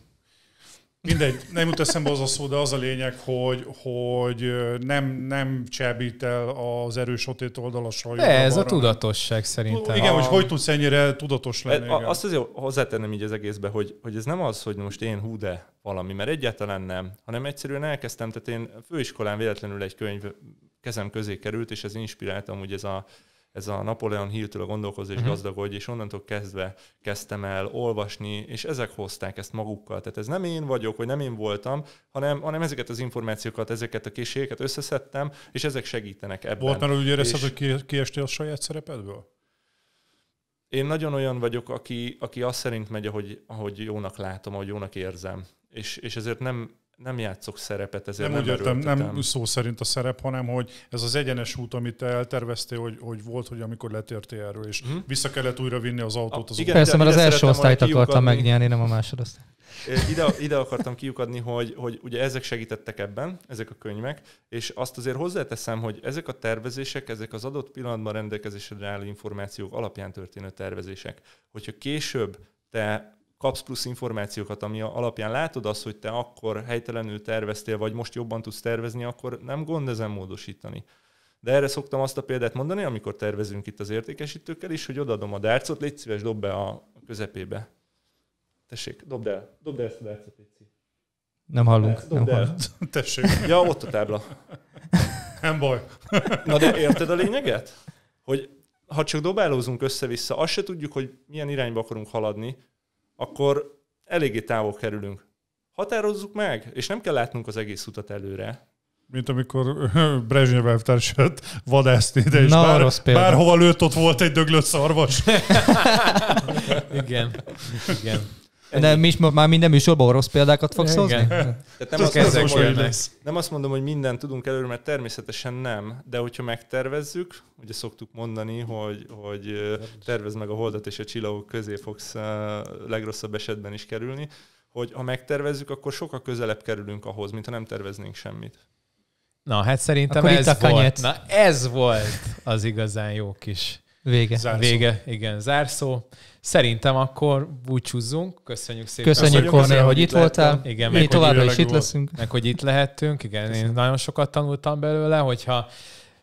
Mindegy, nem jut eszembe az a szó, de az a lényeg, hogy, hogy nem, nem csábít el az erős otét oldal a sajó. Ez a tudatosság szerintem. Igen, a... hogy hogy tudsz ennyire tudatos lenni. A, azt azért hozzátenem, így az egészbe, hogy, hogy ez nem az, hogy most én hú de valami, mert egyáltalán nem, hanem egyszerűen elkezdtem, tehát én főiskolán véletlenül egy könyv kezem közé került, és ez inspiráltam, hogy ez a ez a Napoleon Hill-től a gondolkozó és uh-huh. Mhm. gazdagodj, és onnantól kezdve kezdtem el olvasni, és ezek hozták ezt magukkal. Tehát ez nem én vagyok, vagy nem én voltam, hanem, hanem ezeket az információkat, ezeket a készségeket összeszedtem, és ezek segítenek ebben. Volt már úgy érezted, és... hogy kiestél a saját szerepedből? Én nagyon olyan vagyok, aki, aki azt szerint megy, ahogy, ahogy jónak látom, ahogy jónak érzem. És, és ezért nem nem játszok szerepet, ezért nem, nem úgy értem, nem szó szerint a szerep, hanem hogy ez az egyenes út, amit te elterveztél, hogy, hogy volt, hogy amikor letértél erről, és hmm. vissza kellett újra vinni az autót. Az Igen, persze, mert az első osztályt akartam megnyerni, nem a másodosztályt. Ide, ide akartam kiukadni, hogy, hogy ugye ezek segítettek ebben, ezek a könyvek, és azt azért hozzáteszem, hogy ezek a tervezések, ezek az adott pillanatban rendelkezésre álló információk alapján történő tervezések. Hogyha később te kapsz plusz információkat, ami alapján látod azt, hogy te akkor helytelenül terveztél, vagy most jobban tudsz tervezni, akkor nem gond ezen módosítani. De erre szoktam azt a példát mondani, amikor tervezünk itt az értékesítőkkel is, hogy odaadom a dárcot, légy szíves, dobd be a közepébe. Tessék, dobd el, dobd el ezt a dárcot, légy Nem hallunk. Dobd nem el. Hallunk. Tessék. Ja, ott a tábla. Nem baj. Na de érted a lényeget? Hogy ha csak dobálózunk össze-vissza, azt se tudjuk, hogy milyen irányba akarunk haladni, akkor eléggé távol kerülünk. Határozzuk meg, és nem kell látnunk az egész utat előre. Mint amikor Brezsnyev elvtársat vadászt ide, és Na, bár, bárhova lőtt, ott volt egy döglött szarvas. igen, igen. De mi is már minden műsorban rossz példákat fogsz hozni? Tehát nem, azt mondom, hogy nem azt mondom, hogy mindent tudunk előre, mert természetesen nem, de hogyha megtervezzük, ugye szoktuk mondani, hogy, hogy tervez meg a holdat és a csillagok közé fogsz legrosszabb esetben is kerülni, hogy ha megtervezzük, akkor sokkal közelebb kerülünk ahhoz, mint ha nem terveznénk semmit. Na, hát szerintem Akkor ez itt a volt. Na, ez volt az igazán jó kis Vége. Zárszó. Vége, igen, zárszó. Szerintem akkor búcsúzzunk. Köszönjük szépen. Köszönjük, Kornél, hogy itt lehettem. voltál. Igen, meg, Mi továbbra is itt leszünk. Meg, hogy itt lehettünk. Igen, Köszönöm. én nagyon sokat tanultam belőle, hogyha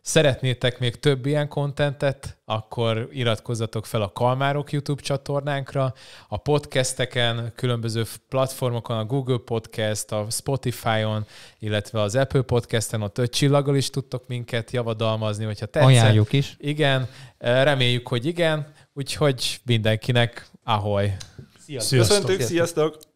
Szeretnétek még több ilyen kontentet, akkor iratkozzatok fel a Kalmárok YouTube csatornánkra, a podcasteken, különböző platformokon, a Google Podcast, a Spotify-on, illetve az Apple Podcast-en, ott öt csillaggal is tudtok minket javadalmazni, hogyha tetszett. Ajánljuk is. Igen, eh, reméljük, hogy igen, úgyhogy mindenkinek ahoj! Sziasztok! Köszöntök, sziasztok! sziasztok.